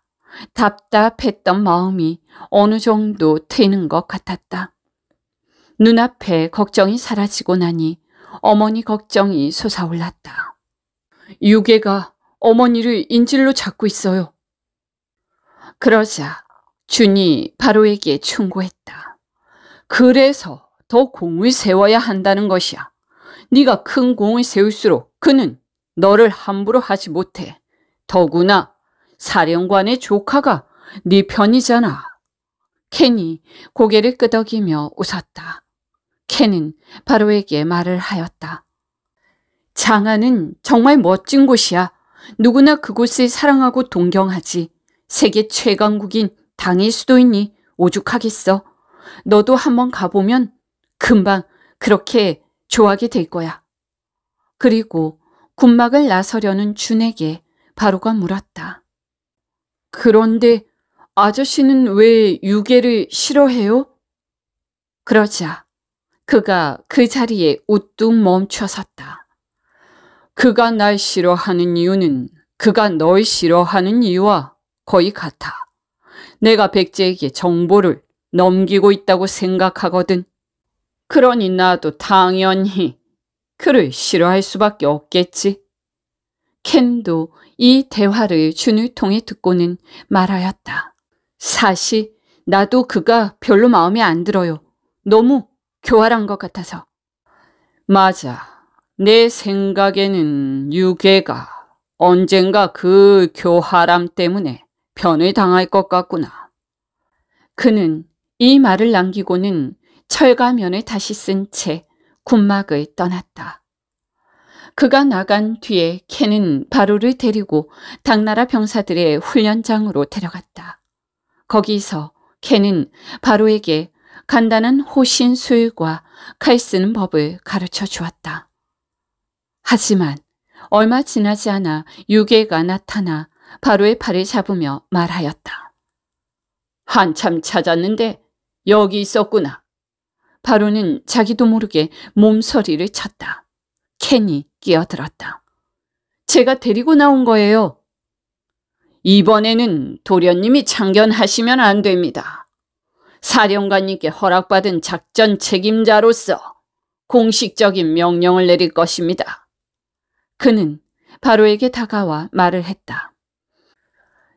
답답했던 마음이 어느 정도 트이는 것 같았다. 눈앞에 걱정이 사라지고 나니 어머니 걱정이 솟아올랐다. 유괴가 어머니를 인질로 잡고 있어요. 그러자 준이 바로에게 충고했다. 그래서 더 공을 세워야 한다는 것이야. 네가 큰 공을 세울수록 그는 너를 함부로 하지 못해. 더구나 사령관의 조카가 네 편이잖아. 켄이 고개를 끄덕이며 웃었다. 캔은 바로에게 말을 하였다. 장안은 정말 멋진 곳이야. 누구나 그곳을 사랑하고 동경하지. 세계 최강국인 당의 수도이니 오죽하겠어. 너도 한번 가보면 금방 그렇게 좋아하게 될 거야. 그리고 군막을 나서려는 준에게 바로가 물었다. 그런데 아저씨는 왜 유괴를 싫어해요? 그러자 그가 그 자리에 우뚝 멈춰섰다. 그가 날 싫어하는 이유는 그가 널 싫어하는 이유와 거의 같아. 내가 백제에게 정보를 넘기고 있다고 생각하거든. 그러니 나도 당연히 그를 싫어할 수밖에 없겠지. 켄도 이 대화를 준을 통해 듣고는 말하였다. 사실 나도 그가 별로 마음에 안 들어요. 너무 교활한 것 같아서. 맞아. 내 생각에는 유괴가 언젠가 그 교활함 때문에 변을 당할 것 같구나. 그는 이 말을 남기고는 철가면을 다시 쓴 채 군막을 떠났다. 그가 나간 뒤에 캔은 바로를 데리고 당나라 병사들의 훈련장으로 데려갔다. 거기서 캔은 바로에게 간단한 호신 수율과 칼 쓰는 법을 가르쳐 주었다. 하지만 얼마 지나지 않아 유괴가 나타나 바로의 팔을 잡으며 말하였다. 한참 찾았는데 여기 있었구나. 바로는 자기도 모르게 몸서리를 쳤다. 캔이 끼어들었다. 제가 데리고 나온 거예요. 이번에는 도련님이 참견하시면 안 됩니다. 사령관님께 허락받은 작전 책임자로서 공식적인 명령을 내릴 것입니다. 그는 바로에게 다가와 말을 했다.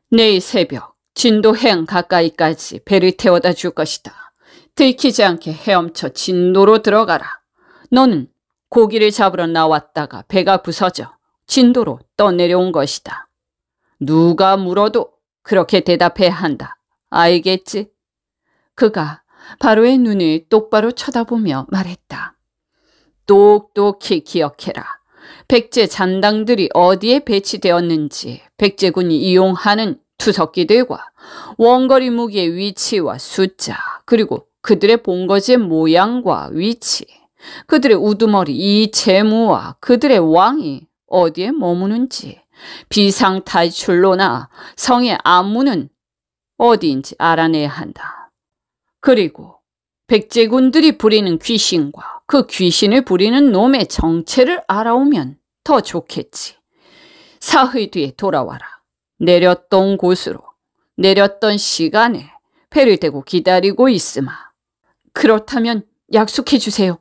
내일 새벽 진도해안 가까이까지 배를 태워다 줄 것이다. 들키지 않게 헤엄쳐 진도로 들어가라. 너는 고기를 잡으러 나왔다가 배가 부서져 진도로 떠내려온 것이다. 누가 물어도 그렇게 대답해야 한다. 알겠지? 그가 바로의 눈을 똑바로 쳐다보며 말했다. 똑똑히 기억해라. 백제 잔당들이 어디에 배치되었는지 백제군이 이용하는 투석기들과 원거리 무기의 위치와 숫자 그리고 그들의 본거지의 모양과 위치 그들의 우두머리 이 재무와 그들의 왕이 어디에 머무는지 비상탈출로나 성의 안무는 어디인지 알아내야 한다. 그리고 백제군들이 부리는 귀신과 그 귀신을 부리는 놈의 정체를 알아오면 더 좋겠지. 사흘 뒤에 돌아와라. 내렸던 곳으로 내렸던 시간에 배를 대고 기다리고 있으마. 그렇다면 약속해 주세요.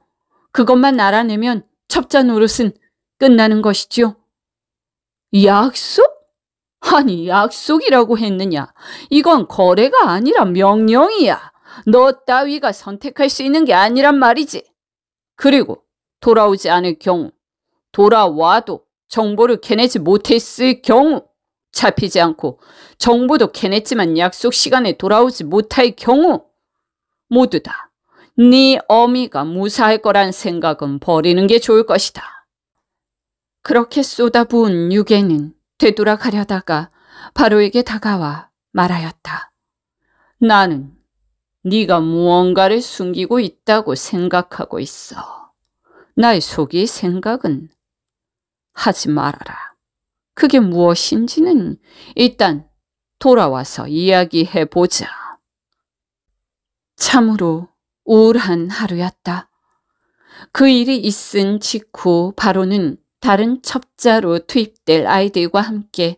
그것만 알아내면 첩자 노릇은 끝나는 것이지요. 약속? 아니 약속이라고 했느냐. 이건 거래가 아니라 명령이야. 너 따위가 선택할 수 있는 게 아니란 말이지. 그리고 돌아오지 않을 경우, 돌아와도 정보를 캐내지 못했을 경우, 잡히지 않고 정보도 캐냈지만 약속 시간에 돌아오지 못할 경우 모두 다 네 어미가 무사할 거란 생각은 버리는 게 좋을 것이다. 그렇게 쏟아부은 유괴는 되돌아가려다가 바로에게 다가와 말하였다. 나는 네가 무언가를 숨기고 있다고 생각하고 있어. 나의 속이 생각은 하지 말아라. 그게 무엇인지는 일단 돌아와서 이야기해 보자. 참으로 우울한 하루였다. 그 일이 있은 직후 바로는 다른 첩자로 투입될 아이들과 함께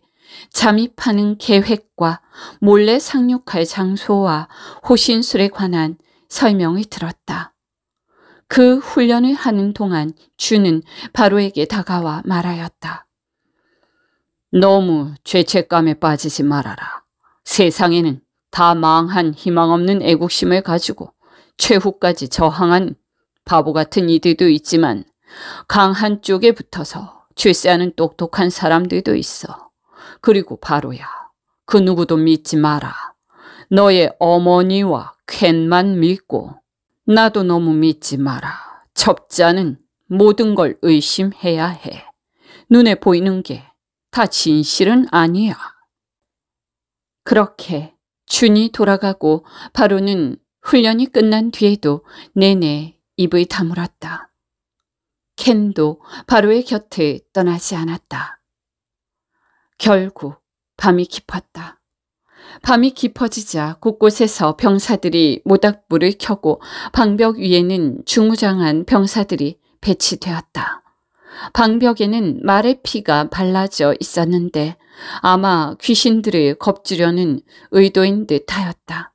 잠입하는 계획과 몰래 상륙할 장소와 호신술에 관한 설명을 들었다. 그 훈련을 하는 동안 주는 바로에게 다가와 말하였다. 너무 죄책감에 빠지지 말아라. 세상에는 다 망한 희망 없는 애국심을 가지고 최후까지 저항한 바보 같은 이들도 있지만 강한 쪽에 붙어서 출세하는 똑똑한 사람들도 있어. 그리고 바로야. 그 누구도 믿지 마라. 너의 어머니와 캔만 믿고 나도 너무 믿지 마라. 첩자는 모든 걸 의심해야 해. 눈에 보이는 게 다 진실은 아니야. 그렇게 준이 돌아가고 바로는 훈련이 끝난 뒤에도 내내 입을 다물었다. 캔도 바로의 곁을 떠나지 않았다. 결국 밤이 깊었다. 밤이 깊어지자 곳곳에서 병사들이 모닥불을 켜고 방벽 위에는 중무장한 병사들이 배치되었다. 방벽에는 말의 피가 발라져 있었는데 아마 귀신들을 겁주려는 의도인 듯하였다.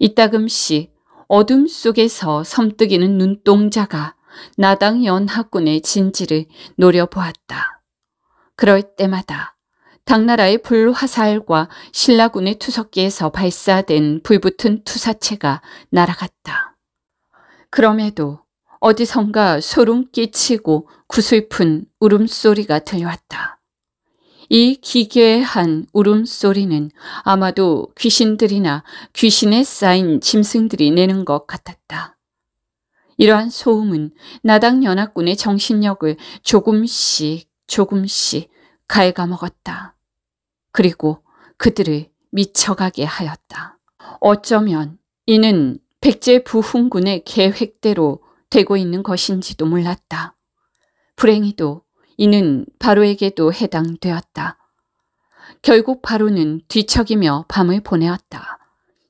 이따금씩 어둠 속에서 섬뜩이는 눈동자가 나당 연하군의 진지를 노려보았다. 그럴 때마다 당나라의 불화살과 신라군의 투석기에서 발사된 불붙은 투사체가 날아갔다. 그럼에도 어디선가 소름 끼치고 구슬픈 울음소리가 들려왔다. 이 기괴한 울음소리는 아마도 귀신들이나 귀신에 쌓인 짐승들이 내는 것 같았다. 이러한 소음은 나당연합군의 정신력을 조금씩 조금씩 갉아먹었다. 그리고 그들을 미쳐가게 하였다. 어쩌면 이는 백제 부흥군의 계획대로 되고 있는 것인지도 몰랐다. 불행히도 이는 바로에게도 해당되었다. 결국 바로는 뒤척이며 밤을 보내었다.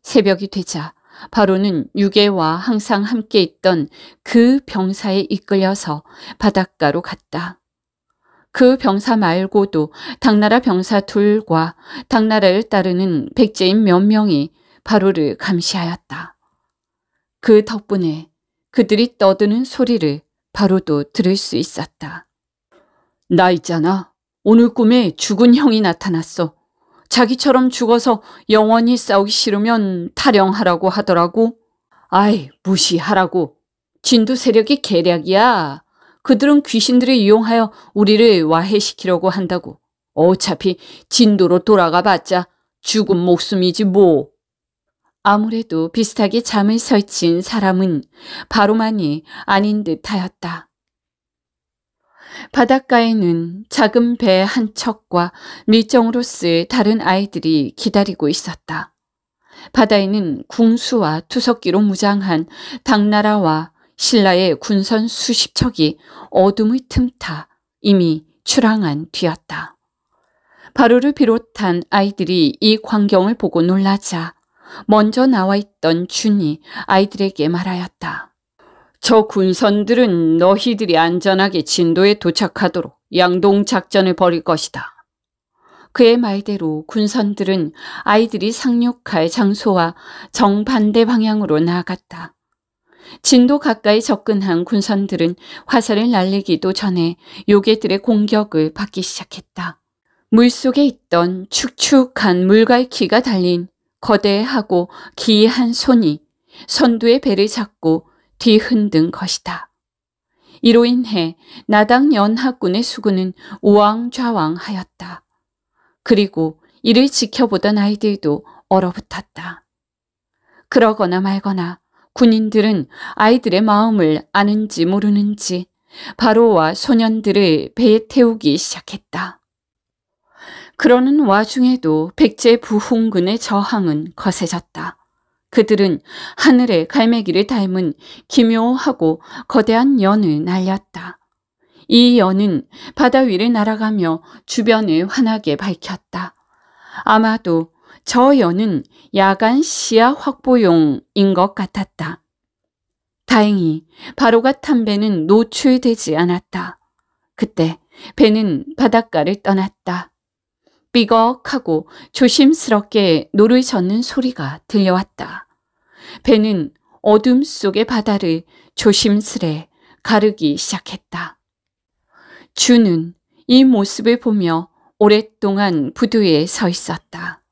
새벽이 되자 바로는 유괴와 항상 함께 있던 그 병사에 이끌려서 바닷가로 갔다. 그 병사 말고도 당나라 병사 둘과 당나라를 따르는 백제인 몇 명이 바로를 감시하였다. 그 덕분에 그들이 떠드는 소리를 바로도 들을 수 있었다. 나 있잖아. 오늘 꿈에 죽은 형이 나타났어. 자기처럼 죽어서 영원히 싸우기 싫으면 탈영하라고 하더라고. 아이, 무시하라고. 진두 세력이 계략이야. 그들은 귀신들을 이용하여 우리를 와해시키려고 한다고. 어차피 진도로 돌아가 봤자 죽은 목숨이지 뭐. 아무래도 비슷하게 잠을 설친 사람은 바로만이 아닌 듯하였다. 바닷가에는 작은 배 한 척과 밀정으로 쓸 다른 아이들이 기다리고 있었다. 바다에는 궁수와 투석기로 무장한 당나라와 신라의 군선 수십 척이 어둠의 틈타 이미 출항한 뒤였다. 바로를 비롯한 아이들이 이 광경을 보고 놀라자 먼저 나와 있던 준이 아이들에게 말하였다. 저 군선들은 너희들이 안전하게 진도에 도착하도록 양동작전을 벌일 것이다. 그의 말대로 군선들은 아이들이 상륙할 장소와 정반대 방향으로 나아갔다. 진도 가까이 접근한 군선들은 화살을 날리기도 전에 요괴들의 공격을 받기 시작했다. 물속에 있던 축축한 물갈퀴가 달린 거대하고 기이한 손이 선두의 배를 잡고 뒤흔든 것이다. 이로 인해 나당 연합군의 수군은 우왕좌왕하였다. 그리고 이를 지켜보던 아이들도 얼어붙었다. 그러거나 말거나 군인들은 아이들의 마음을 아는지 모르는지 바로와 소년들을 배에 태우기 시작했다. 그러는 와중에도 백제 부홍군의 저항은 거세졌다. 그들은 하늘에 갈매기를 닮은 기묘하고 거대한 연을 날렸다. 이 연은 바다 위를 날아가며 주변을 환하게 밝혔다. 아마도 저 여는 야간 시야 확보용인 것 같았다. 다행히 바로가 탄 배는 노출되지 않았다. 그때 배는 바닷가를 떠났다. 삐걱하고 조심스럽게 노를 젓는 소리가 들려왔다. 배는 어둠 속의 바다를 조심스레 가르기 시작했다. 주는 이 모습을 보며 오랫동안 부두에 서 있었다.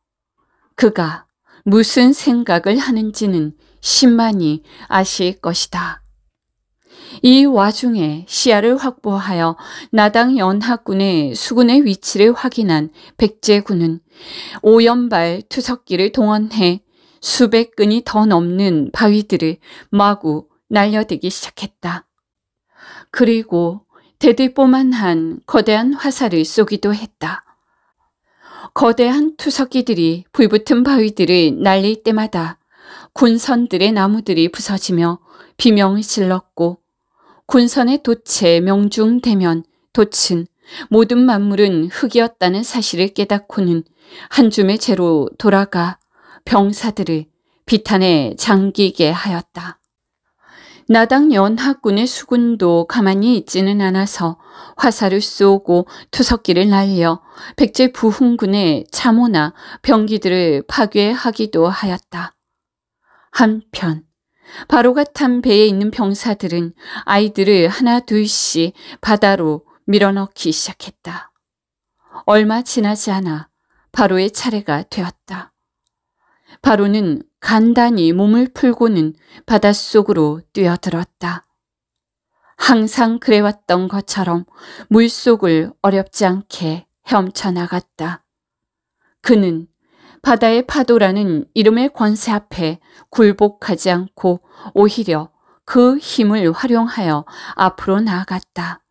그가 무슨 생각을 하는지는 심만이 아실 것이다. 이 와중에 시야를 확보하여 나당 연합군의 수군의 위치를 확인한 백제군은 오연발 투석기를 동원해 수백 근이 더 넘는 바위들을 마구 날려대기 시작했다. 그리고 대들보만한 거대한 화살을 쏘기도 했다. 거대한 투석기들이 불붙은 바위들을 날릴 때마다 군선들의 나무들이 부서지며 비명을 질렀고 군선의 도체 명중대면 도친 모든 만물은 흙이었다는 사실을 깨닫고는 한 줌의 죄로 돌아가 병사들을 비탄에 잠기게 하였다. 나당 연합군의 수군도 가만히 있지는 않아서 화살을 쏘고 투석기를 날려 백제 부흥군의 참호나 병기들을 파괴하기도 하였다. 한편 바로가 탄 배에 있는 병사들은 아이들을 하나 둘씩 바다로 밀어넣기 시작했다. 얼마 지나지 않아 바로의 차례가 되었다. 바로는 간단히 몸을 풀고는 바닷속으로 뛰어들었다. 항상 그래왔던 것처럼 물속을 어렵지 않게 헤엄쳐나갔다. 그는 바다의 파도라는 이름의 권세 앞에 굴복하지 않고 오히려 그 힘을 활용하여 앞으로 나아갔다.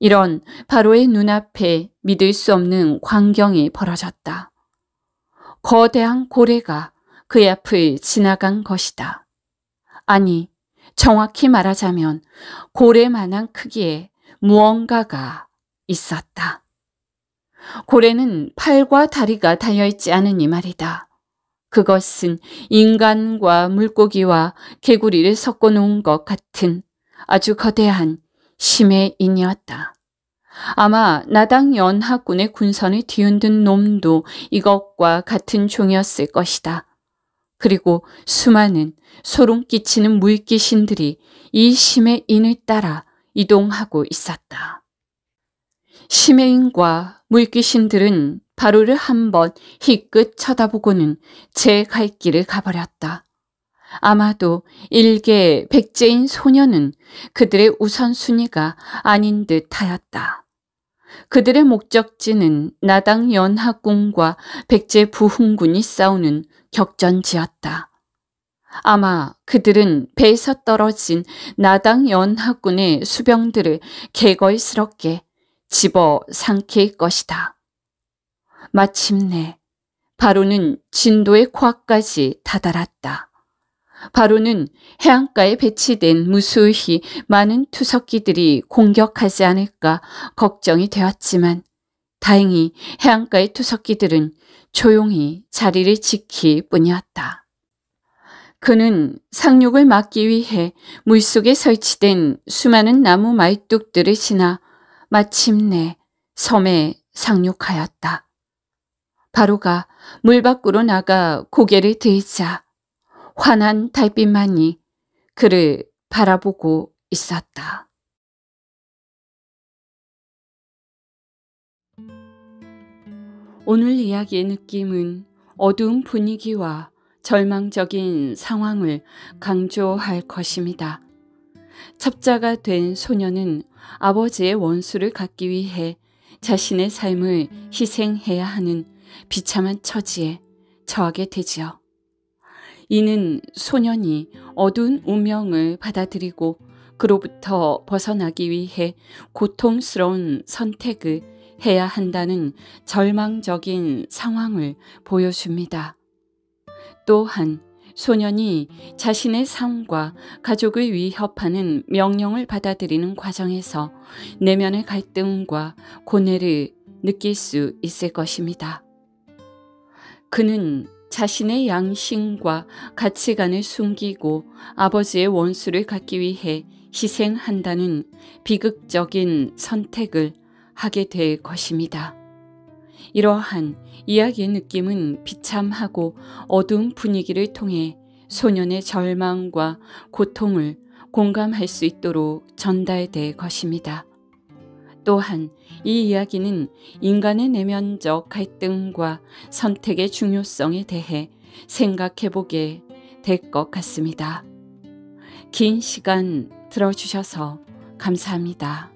이런 바로의 눈앞에 믿을 수 없는 광경이 벌어졌다. 거대한 고래가 그의 앞을 지나간 것이다. 아니, 정확히 말하자면 고래만한 크기의 무언가가 있었다. 고래는 팔과 다리가 달려있지 않으니 말이다. 그것은 인간과 물고기와 개구리를 섞어 놓은 것 같은 아주 거대한 심해인이었다. 아마 나당 연하군의 군선을 뒤흔든 놈도 이것과 같은 종이었을 것이다. 그리고 수많은 소름 끼치는 물귀 신들이 이 심의 인을 따라 이동하고 있었다. 심의 인과 물귀신들은 바로를 한번 희끗 쳐다보고는 제 갈 길을 가버렸다. 아마도 일개 백제인 소녀는 그들의 우선순위가 아닌 듯하였다. 그들의 목적지는 나당 연합군과 백제 부흥군이 싸우는 격전지었다. 아마 그들은 배에서 떨어진 나당 연합군의 수병들을 개걸스럽게 집어 삼킬 것이다. 마침내 바로는 진도의 코앞까지 다다랐다. 바로는 해안가에 배치된 무수히 많은 투석기들이 공격하지 않을까 걱정이 되었지만 다행히 해안가의 투석기들은 조용히 자리를 지킬 뿐이었다. 그는 상륙을 막기 위해 물속에 설치된 수많은 나무 말뚝들을 지나 마침내 섬에 상륙하였다. 바로가 물 밖으로 나가 고개를 들자 환한 달빛만이 그를 바라보고 있었다. 오늘 이야기의 느낌은 어두운 분위기와 절망적인 상황을 강조할 것입니다. 첩자가 된 소녀는 아버지의 원수를 갚기 위해 자신의 삶을 희생해야 하는 비참한 처지에 처하게 되지요. 이는 소년이 어두운 운명을 받아들이고 그로부터 벗어나기 위해 고통스러운 선택을 해야 한다는 절망적인 상황을 보여줍니다. 또한 소년이 자신의 삶과 가족을 위협하는 명령을 받아들이는 과정에서 내면의 갈등과 고뇌를 느낄 수 있을 것입니다. 그는 자신의 양심과 가치관을 숨기고 아버지의 원수를 갖기 위해 희생한다는 비극적인 선택을 하게 될 것입니다. 이러한 이야기의 느낌은 비참하고 어두운 분위기를 통해 소년의 절망과 고통을 공감할 수 있도록 전달될 것입니다. 또한 이 이야기는 인간의 내면적 갈등과 선택의 중요성에 대해 생각해보게 될 것 같습니다. 긴 시간 들어주셔서 감사합니다.